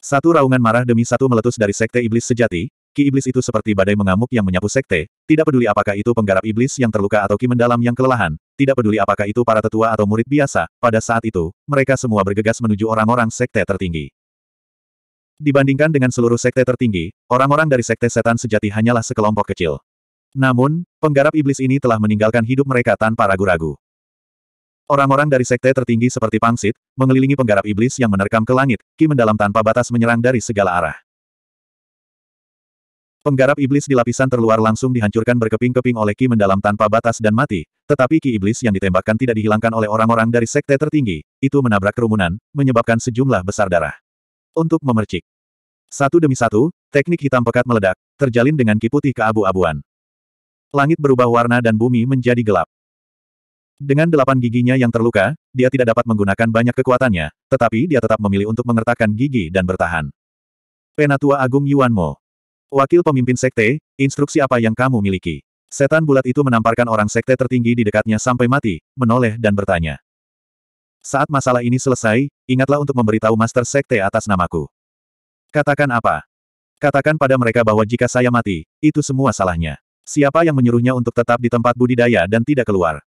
Satu raungan marah demi satu meletus dari sekte iblis sejati, ki iblis itu seperti badai mengamuk yang menyapu sekte, tidak peduli apakah itu penggarap iblis yang terluka atau ki mendalam yang kelelahan, tidak peduli apakah itu para tetua atau murid biasa, pada saat itu, mereka semua bergegas menuju orang-orang sekte tertinggi. Dibandingkan dengan seluruh sekte tertinggi, orang-orang dari sekte setan sejati hanyalah sekelompok kecil. Namun, penggarap iblis ini telah meninggalkan hidup mereka tanpa ragu-ragu. Orang-orang dari sekte tertinggi seperti Pangsit, mengelilingi penggarap iblis yang menerkam ke langit, ki mendalam tanpa batas menyerang dari segala arah. Penggarap iblis di lapisan terluar langsung dihancurkan berkeping-keping oleh ki mendalam tanpa batas dan mati, tetapi ki iblis yang ditembakkan tidak dihilangkan oleh orang-orang dari sekte tertinggi, itu menabrak kerumunan, menyebabkan sejumlah besar darah untuk memercik. Satu demi satu, teknik hitam pekat meledak, terjalin dengan kiputi keabu-abuan. Langit berubah warna dan bumi menjadi gelap. Dengan delapan giginya yang terluka, dia tidak dapat menggunakan banyak kekuatannya, tetapi dia tetap memilih untuk mengertakkan gigi dan bertahan. Penatua Agung Yuan Mo. Wakil pemimpin sekte, instruksi apa yang kamu miliki? Setan bulat itu menamparkan orang sekte tertinggi di dekatnya sampai mati, menoleh dan bertanya. Saat masalah ini selesai, ingatlah untuk memberitahu Master Sekte atas namaku. Katakan apa? Katakan pada mereka bahwa jika saya mati, itu semua salahnya. Siapa yang menyuruhnya untuk tetap di tempat budidaya dan tidak keluar?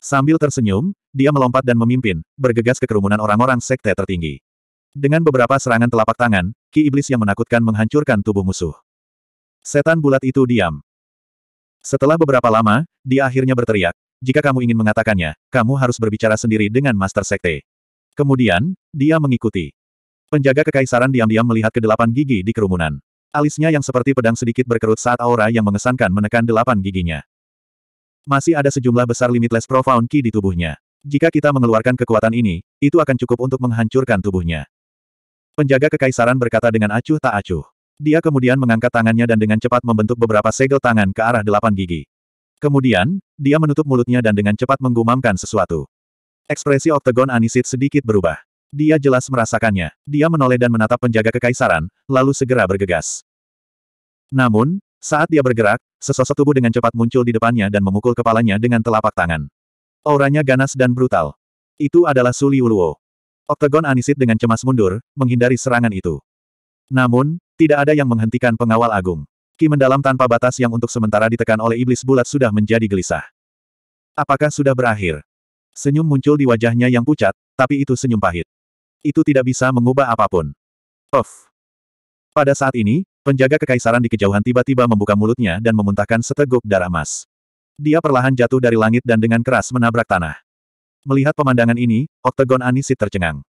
Sambil tersenyum, dia melompat dan memimpin, bergegas ke kerumunan orang-orang sekte tertinggi. Dengan beberapa serangan telapak tangan, ki iblis yang menakutkan menghancurkan tubuh musuh. Setan bulat itu diam. Setelah beberapa lama, dia akhirnya berteriak, jika kamu ingin mengatakannya, kamu harus berbicara sendiri dengan Master Sekte. Kemudian, dia mengikuti. Penjaga kekaisaran diam-diam melihat ke delapan gigi di kerumunan. Alisnya yang seperti pedang sedikit berkerut saat aura yang mengesankan menekan delapan giginya. Masih ada sejumlah besar limitless profound ki di tubuhnya. Jika kita mengeluarkan kekuatan ini, itu akan cukup untuk menghancurkan tubuhnya. Penjaga kekaisaran berkata dengan acuh tak acuh. Dia kemudian mengangkat tangannya dan dengan cepat membentuk beberapa segel tangan ke arah delapan gigi. Kemudian, dia menutup mulutnya dan dengan cepat menggumamkan sesuatu. Ekspresi oktagon Anisit sedikit berubah. Dia jelas merasakannya. Dia menoleh dan menatap penjaga kekaisaran, lalu segera bergegas. Namun, saat dia bergerak, sesosok tubuh dengan cepat muncul di depannya dan memukul kepalanya dengan telapak tangan. Auranya ganas dan brutal. Itu adalah Suli Uluo. Oktagon Anisit dengan cemas mundur, menghindari serangan itu. Namun, tidak ada yang menghentikan pengawal agung. Ki mendalam tanpa batas yang untuk sementara ditekan oleh iblis bulat sudah menjadi gelisah. Apakah sudah berakhir? Senyum muncul di wajahnya yang pucat, tapi itu senyum pahit. Itu tidak bisa mengubah apapun. Of. Pada saat ini, penjaga kekaisaran di kejauhan tiba-tiba membuka mulutnya dan memuntahkan seteguk darah emas. Dia perlahan jatuh dari langit dan dengan keras menabrak tanah. Melihat pemandangan ini, Oktagon Anisit tercengang.